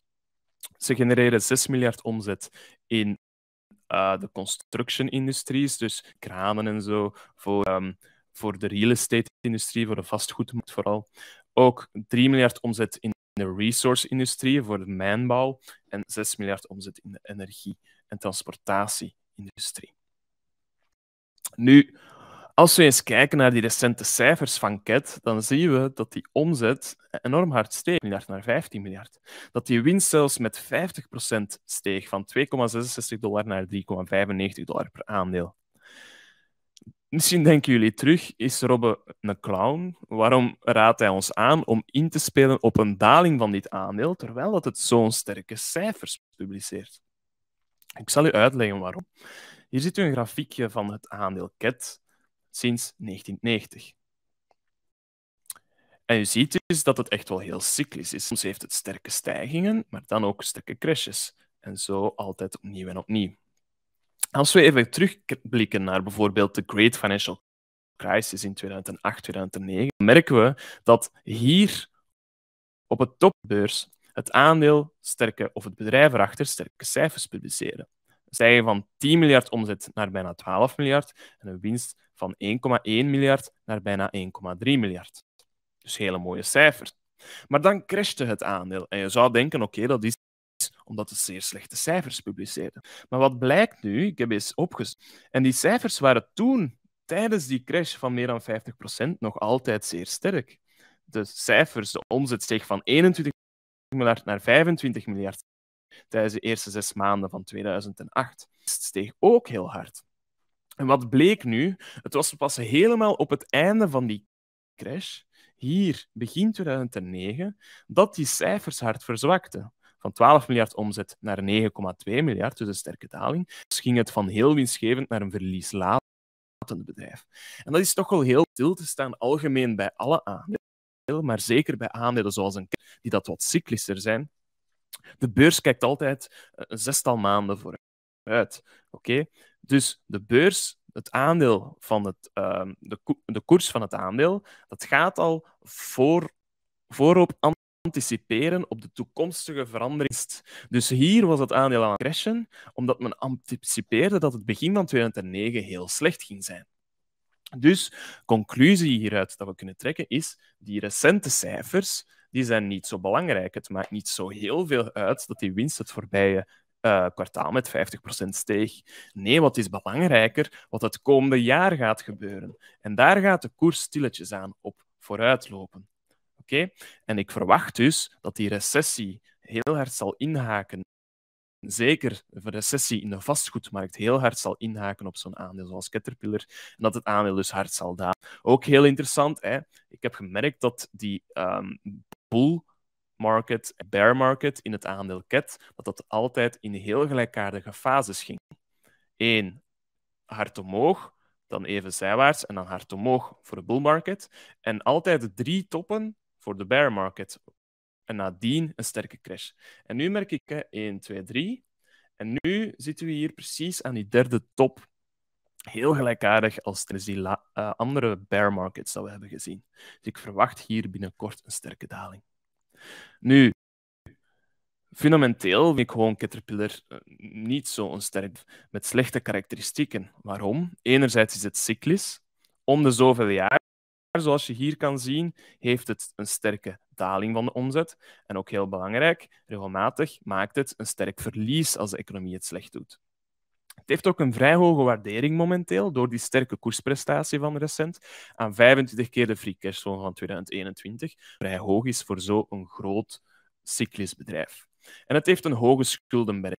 Ze genereren 6 miljard omzet in eh, de construction-industries, dus kramen en zo, voor, ehm, voor de real estate-industrie, voor de vastgoed vooral. Ook 3 miljard omzet in de resource-industrie voor de mijnbouw en 6 miljard omzet in de energie- en transportatie-industrie. Nu, als we eens kijken naar die recente cijfers van CAT, dan zien we dat die omzet enorm hard steeg, miljard naar 15 miljard. Dat die winst zelfs met 50% steeg, van 2,66 dollar naar 3,95 dollar per aandeel. Misschien denken jullie terug, is Robbe een clown? Waarom raadt hij ons aan om in te spelen op een daling van dit aandeel, terwijl dat het zo'n sterke cijfers publiceert? Ik zal u uitleggen waarom. Hier ziet u een grafiekje van het aandeel CAT sinds 1990. En u ziet dus dat het echt wel heel cyclisch is. Soms heeft het sterke stijgingen, maar dan ook sterke crashes. En zo altijd opnieuw en opnieuw. Als we even terugblikken naar bijvoorbeeld de Great Financial Crisis in 2008, 2009, merken we dat hier op het topbeurs het aandeel sterke, of het bedrijf erachter sterke cijfers publiceren. Zij van 10 miljard omzet naar bijna 12 miljard en een winst van 1,1 miljard naar bijna 1,3 miljard. Dus hele mooie cijfers. Maar dan crashte het aandeel en je zou denken, oké, dat is omdat ze zeer slechte cijfers publiceerden. Maar wat blijkt nu, ik heb eens opgezocht, en die cijfers waren toen, tijdens die crash van meer dan 50%, nog altijd zeer sterk. De cijfers, de omzet steeg van 21 miljard naar 25 miljard tijdens de eerste zes maanden van 2008. Het steeg ook heel hard. En wat bleek nu? Het was pas helemaal op het einde van die crash, hier begin 2009, dat die cijfers hard verzwakten van 12 miljard omzet naar 9,2 miljard, dus een sterke daling. Dus ging het van heel winstgevend naar een verlieslatend bedrijf. En dat is toch wel heel stil te staan, algemeen bij alle aandelen, maar zeker bij aandelen zoals een e die dat wat cyclischer zijn. De beurs kijkt altijd eh, een zestal maanden vooruit. Oké? Dus de beurs het aandeel van het, ehm, de, de koers van het aandeel, dat gaat al voor, voorop anticiperen op de toekomstige verandering. Dus hier was het aandeel aan het crashen, omdat men anticipeerde dat het begin van 2009 heel slecht ging zijn. Dus conclusie hieruit dat we kunnen trekken is, die recente cijfers die zijn niet zo belangrijk. Het maakt niet zo heel veel uit dat die winst het voorbije eh, kwartaal met 50% steeg. Nee, wat is belangrijker? Wat het komende jaar gaat gebeuren. En daar gaat de koers stilletjes aan op vooruitlopen. En ik verwacht dus dat die recessie heel hard zal inhaken. Zeker een recessie in de vastgoedmarkt heel hard zal inhaken op zo'n aandeel zoals Caterpillar. En dat het aandeel dus hard zal dalen. Ook heel interessant. Hè? Ik heb gemerkt dat die um, bull market bear market in het aandeel CAT, dat dat altijd in heel gelijkaardige fases ging. Eén, hard omhoog, dan even zijwaarts en dan hard omhoog voor de bull market. En altijd de drie toppen voor de bear market. En nadien een sterke crash. En nu merk ik 1, 2, 3. En nu zitten we hier precies aan die derde top. Heel gelijkaardig als die eh, andere bear markets dat we hebben gezien. Dus ik verwacht hier binnenkort een sterke daling. Nu, fundamenteel vind ik gewoon Caterpillar eh, niet zo een sterk met slechte karakteristieken. Waarom? Enerzijds is het cyclisch. Om de zoveel jaar maar zoals je hier kan zien, heeft het een sterke daling van de omzet. En ook heel belangrijk, regelmatig maakt het een sterk verlies als de economie het slecht doet. Het heeft ook een vrij hoge waardering momenteel door die sterke koersprestatie van recent aan 25 keer de free cashflow van 2021. Vrij hoog is voor zo'n groot cyclisch bedrijf. En het heeft een hoge schuldenberg.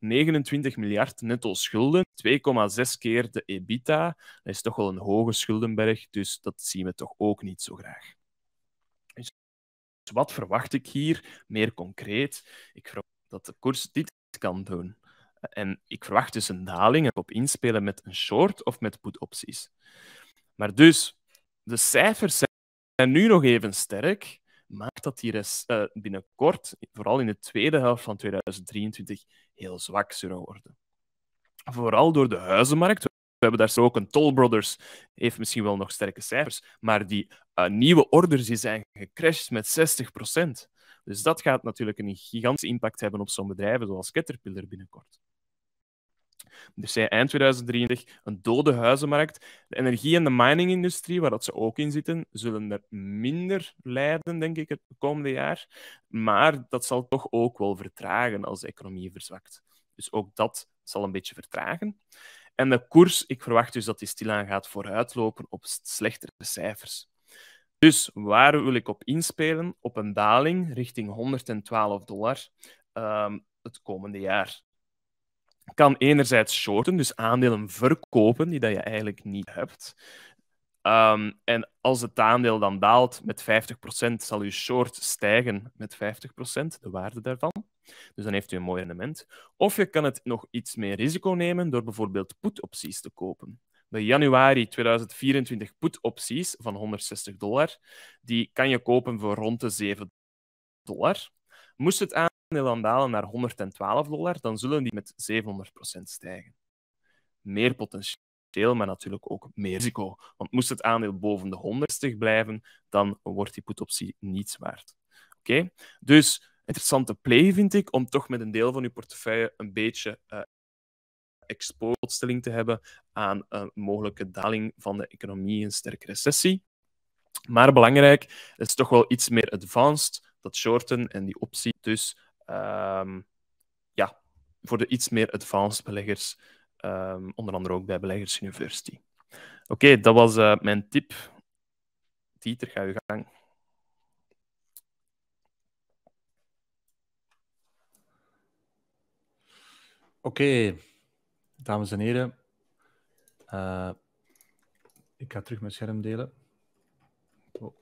29 miljard netto schulden, 2,6 keer de EBITDA. Dat is toch wel een hoge schuldenberg, dus dat zien we toch ook niet zo graag. Dus wat verwacht ik hier meer concreet? Ik verwacht dat de koers dit kan doen. En ik verwacht dus een daling op inspelen met een short of met put-opties. Maar dus, de cijfers zijn nu nog even sterk, maakt dat hier eh, binnenkort, vooral in de tweede helft van 2023, heel zwak zullen worden. Vooral door de huizenmarkt. We hebben daar zo ook een Toll Brothers, heeft misschien wel nog sterke cijfers, maar die eh, nieuwe orders die zijn gecrashed met 60%. Dus dat gaat natuurlijk een gigantische impact hebben op zo'n bedrijven zoals Caterpillar binnenkort. Dus zij eind 2023 een dode huizenmarkt. De energie- en de miningindustrie, waar dat ze ook in zitten, zullen er minder lijden, denk ik, het komende jaar. Maar dat zal toch ook wel vertragen als de economie verzwakt. Dus ook dat zal een beetje vertragen. En de koers, ik verwacht dus dat die stilaan gaat vooruitlopen op slechtere cijfers. Dus waar wil ik op inspelen? Op een daling richting 112 dollar ehm, het komende jaar kan enerzijds shorten, dus aandelen verkopen die dat je eigenlijk niet hebt. Ehm, en als het aandeel dan daalt met 50%, zal je short stijgen met 50%, de waarde daarvan. Dus dan heeft u een mooi rendement. Of je kan het nog iets meer risico nemen door bijvoorbeeld put-opties te kopen. De januari 2024 put-opties van 160 dollar, die kan je kopen voor rond de 7 dollar. Moest het aandeel dalen naar 112 dollar, dan zullen die met 700% stijgen. Meer potentieel, maar natuurlijk ook meer risico. Want moest het aandeel boven de 100 blijven, dan wordt die putoptie niets waard. Oké? Dus interessante play vind ik om toch met een deel van uw portefeuille een beetje uh, eh, expootstelling te hebben aan een mogelijke daling van de economie, een sterke recessie. Maar belangrijk, het is toch wel iets meer advanced, dat shorten en die optie. Dus Ehm, ja, voor de iets meer advanced beleggers, ehm, onder andere ook bij Beleggers University. Oké, dat was eh, mijn tip. Dieter, ga je gang. Oké, dames en heren. Eh, ik ga terug mijn scherm delen. Oh.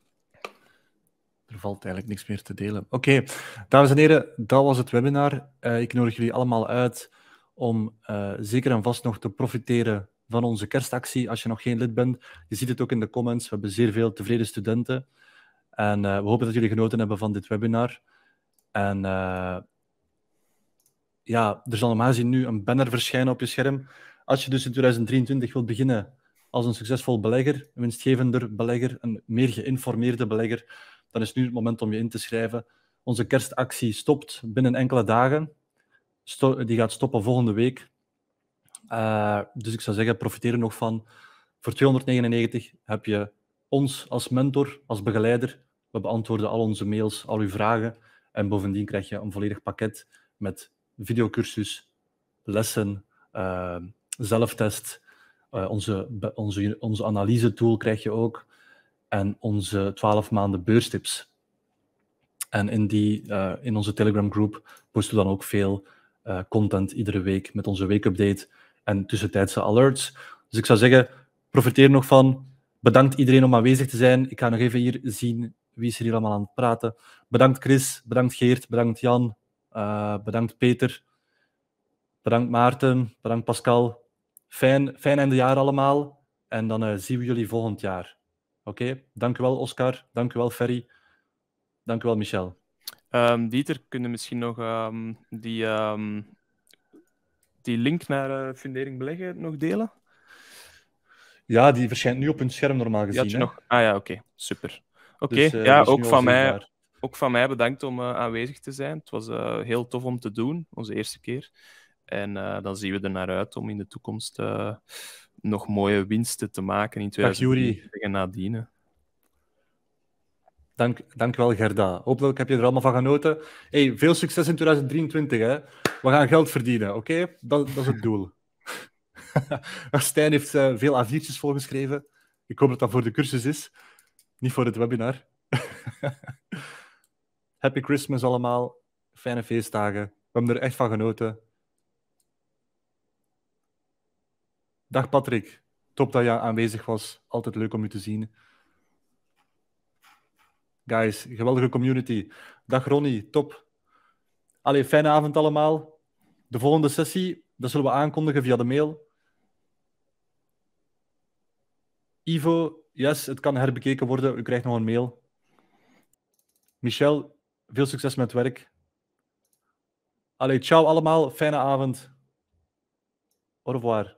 Er valt eigenlijk niks meer te delen. Oké, dames en heren, dat was het webinar. Eh, ik nodig jullie allemaal uit om eh, zeker en vast nog te profiteren van onze kerstactie als je nog geen lid bent. Je ziet het ook in de comments. We hebben zeer veel tevreden studenten. En eh, we hopen dat jullie genoten hebben van dit webinar. En ja, er zal normaal gezien nu een banner verschijnen op je scherm. Als je dus in 2023 wilt beginnen als een succesvol belegger, een winstgevender belegger, een meer geïnformeerde belegger, dan is nu het moment om je in te schrijven. Onze kerstactie stopt binnen enkele dagen. die gaat stoppen volgende week. Eh, dus ik zou zeggen, profiteer er nog van. Voor 299 heb je ons als mentor, als begeleider. We beantwoorden al onze mails, al uw vragen. En bovendien krijg je een volledig pakket met videocursus, lessen, eh, zelftest. Eh, onze, onze, onze analyse tool krijg je ook en onze 12 maanden beurstips. En in, die, eh, in onze Telegram groep posten we dan ook veel eh, content iedere week met onze weekupdate en tussentijdse alerts. Dus ik zou zeggen, profiteer nog van. Bedankt iedereen om aanwezig te zijn. Ik ga nog even hier zien wie is hier allemaal aan het praten. Bedankt Chris, bedankt Geert, bedankt Jan, eh, bedankt Peter, bedankt Maarten, bedankt Pascal. Fijn, fijn einde jaar allemaal. En dan zien we jullie volgend jaar. Oké, okay. dank u wel Oscar, dank u wel Ferry, dank u wel Michel. Um, Dieter, kunnen misschien nog ehm, die, ehm, die link naar eh, Fundering Beleggen nog delen? Ja, die verschijnt nu op hun scherm normaal gezien. Had je nog... Ah ja, oké, super. Oké, dus, eh, ja, ook van, mij, ook van mij bedankt om eh, aanwezig te zijn. Het was heel tof om te doen, onze eerste keer. En dan zien we er naar uit om in de toekomst nog mooie winsten te maken in 2020 en nadien. Dank, dank wel, Gerda. Hopelijk heb je er allemaal van genoten. Hey, veel succes in 2023. Hè. We gaan geld verdienen, oké? Dat, dat, is het doel. Stijn heeft eh, veel A4'tjes volgeschreven. Ik hoop dat dat voor de cursus is, niet voor het webinar. Happy Christmas allemaal. Fijne feestdagen. We hebben er echt van genoten. Dag Patrick, top dat je aanwezig was. Altijd leuk om je te zien. Guys, geweldige community. Dag Ronnie, top. Allee, fijne avond allemaal. De volgende sessie, dat zullen we aankondigen via de mail. Ivo, yes, het kan herbekeken worden. U krijgt nog een mail. Michel, veel succes met werk. Allee, ciao allemaal. Fijne avond. Au revoir.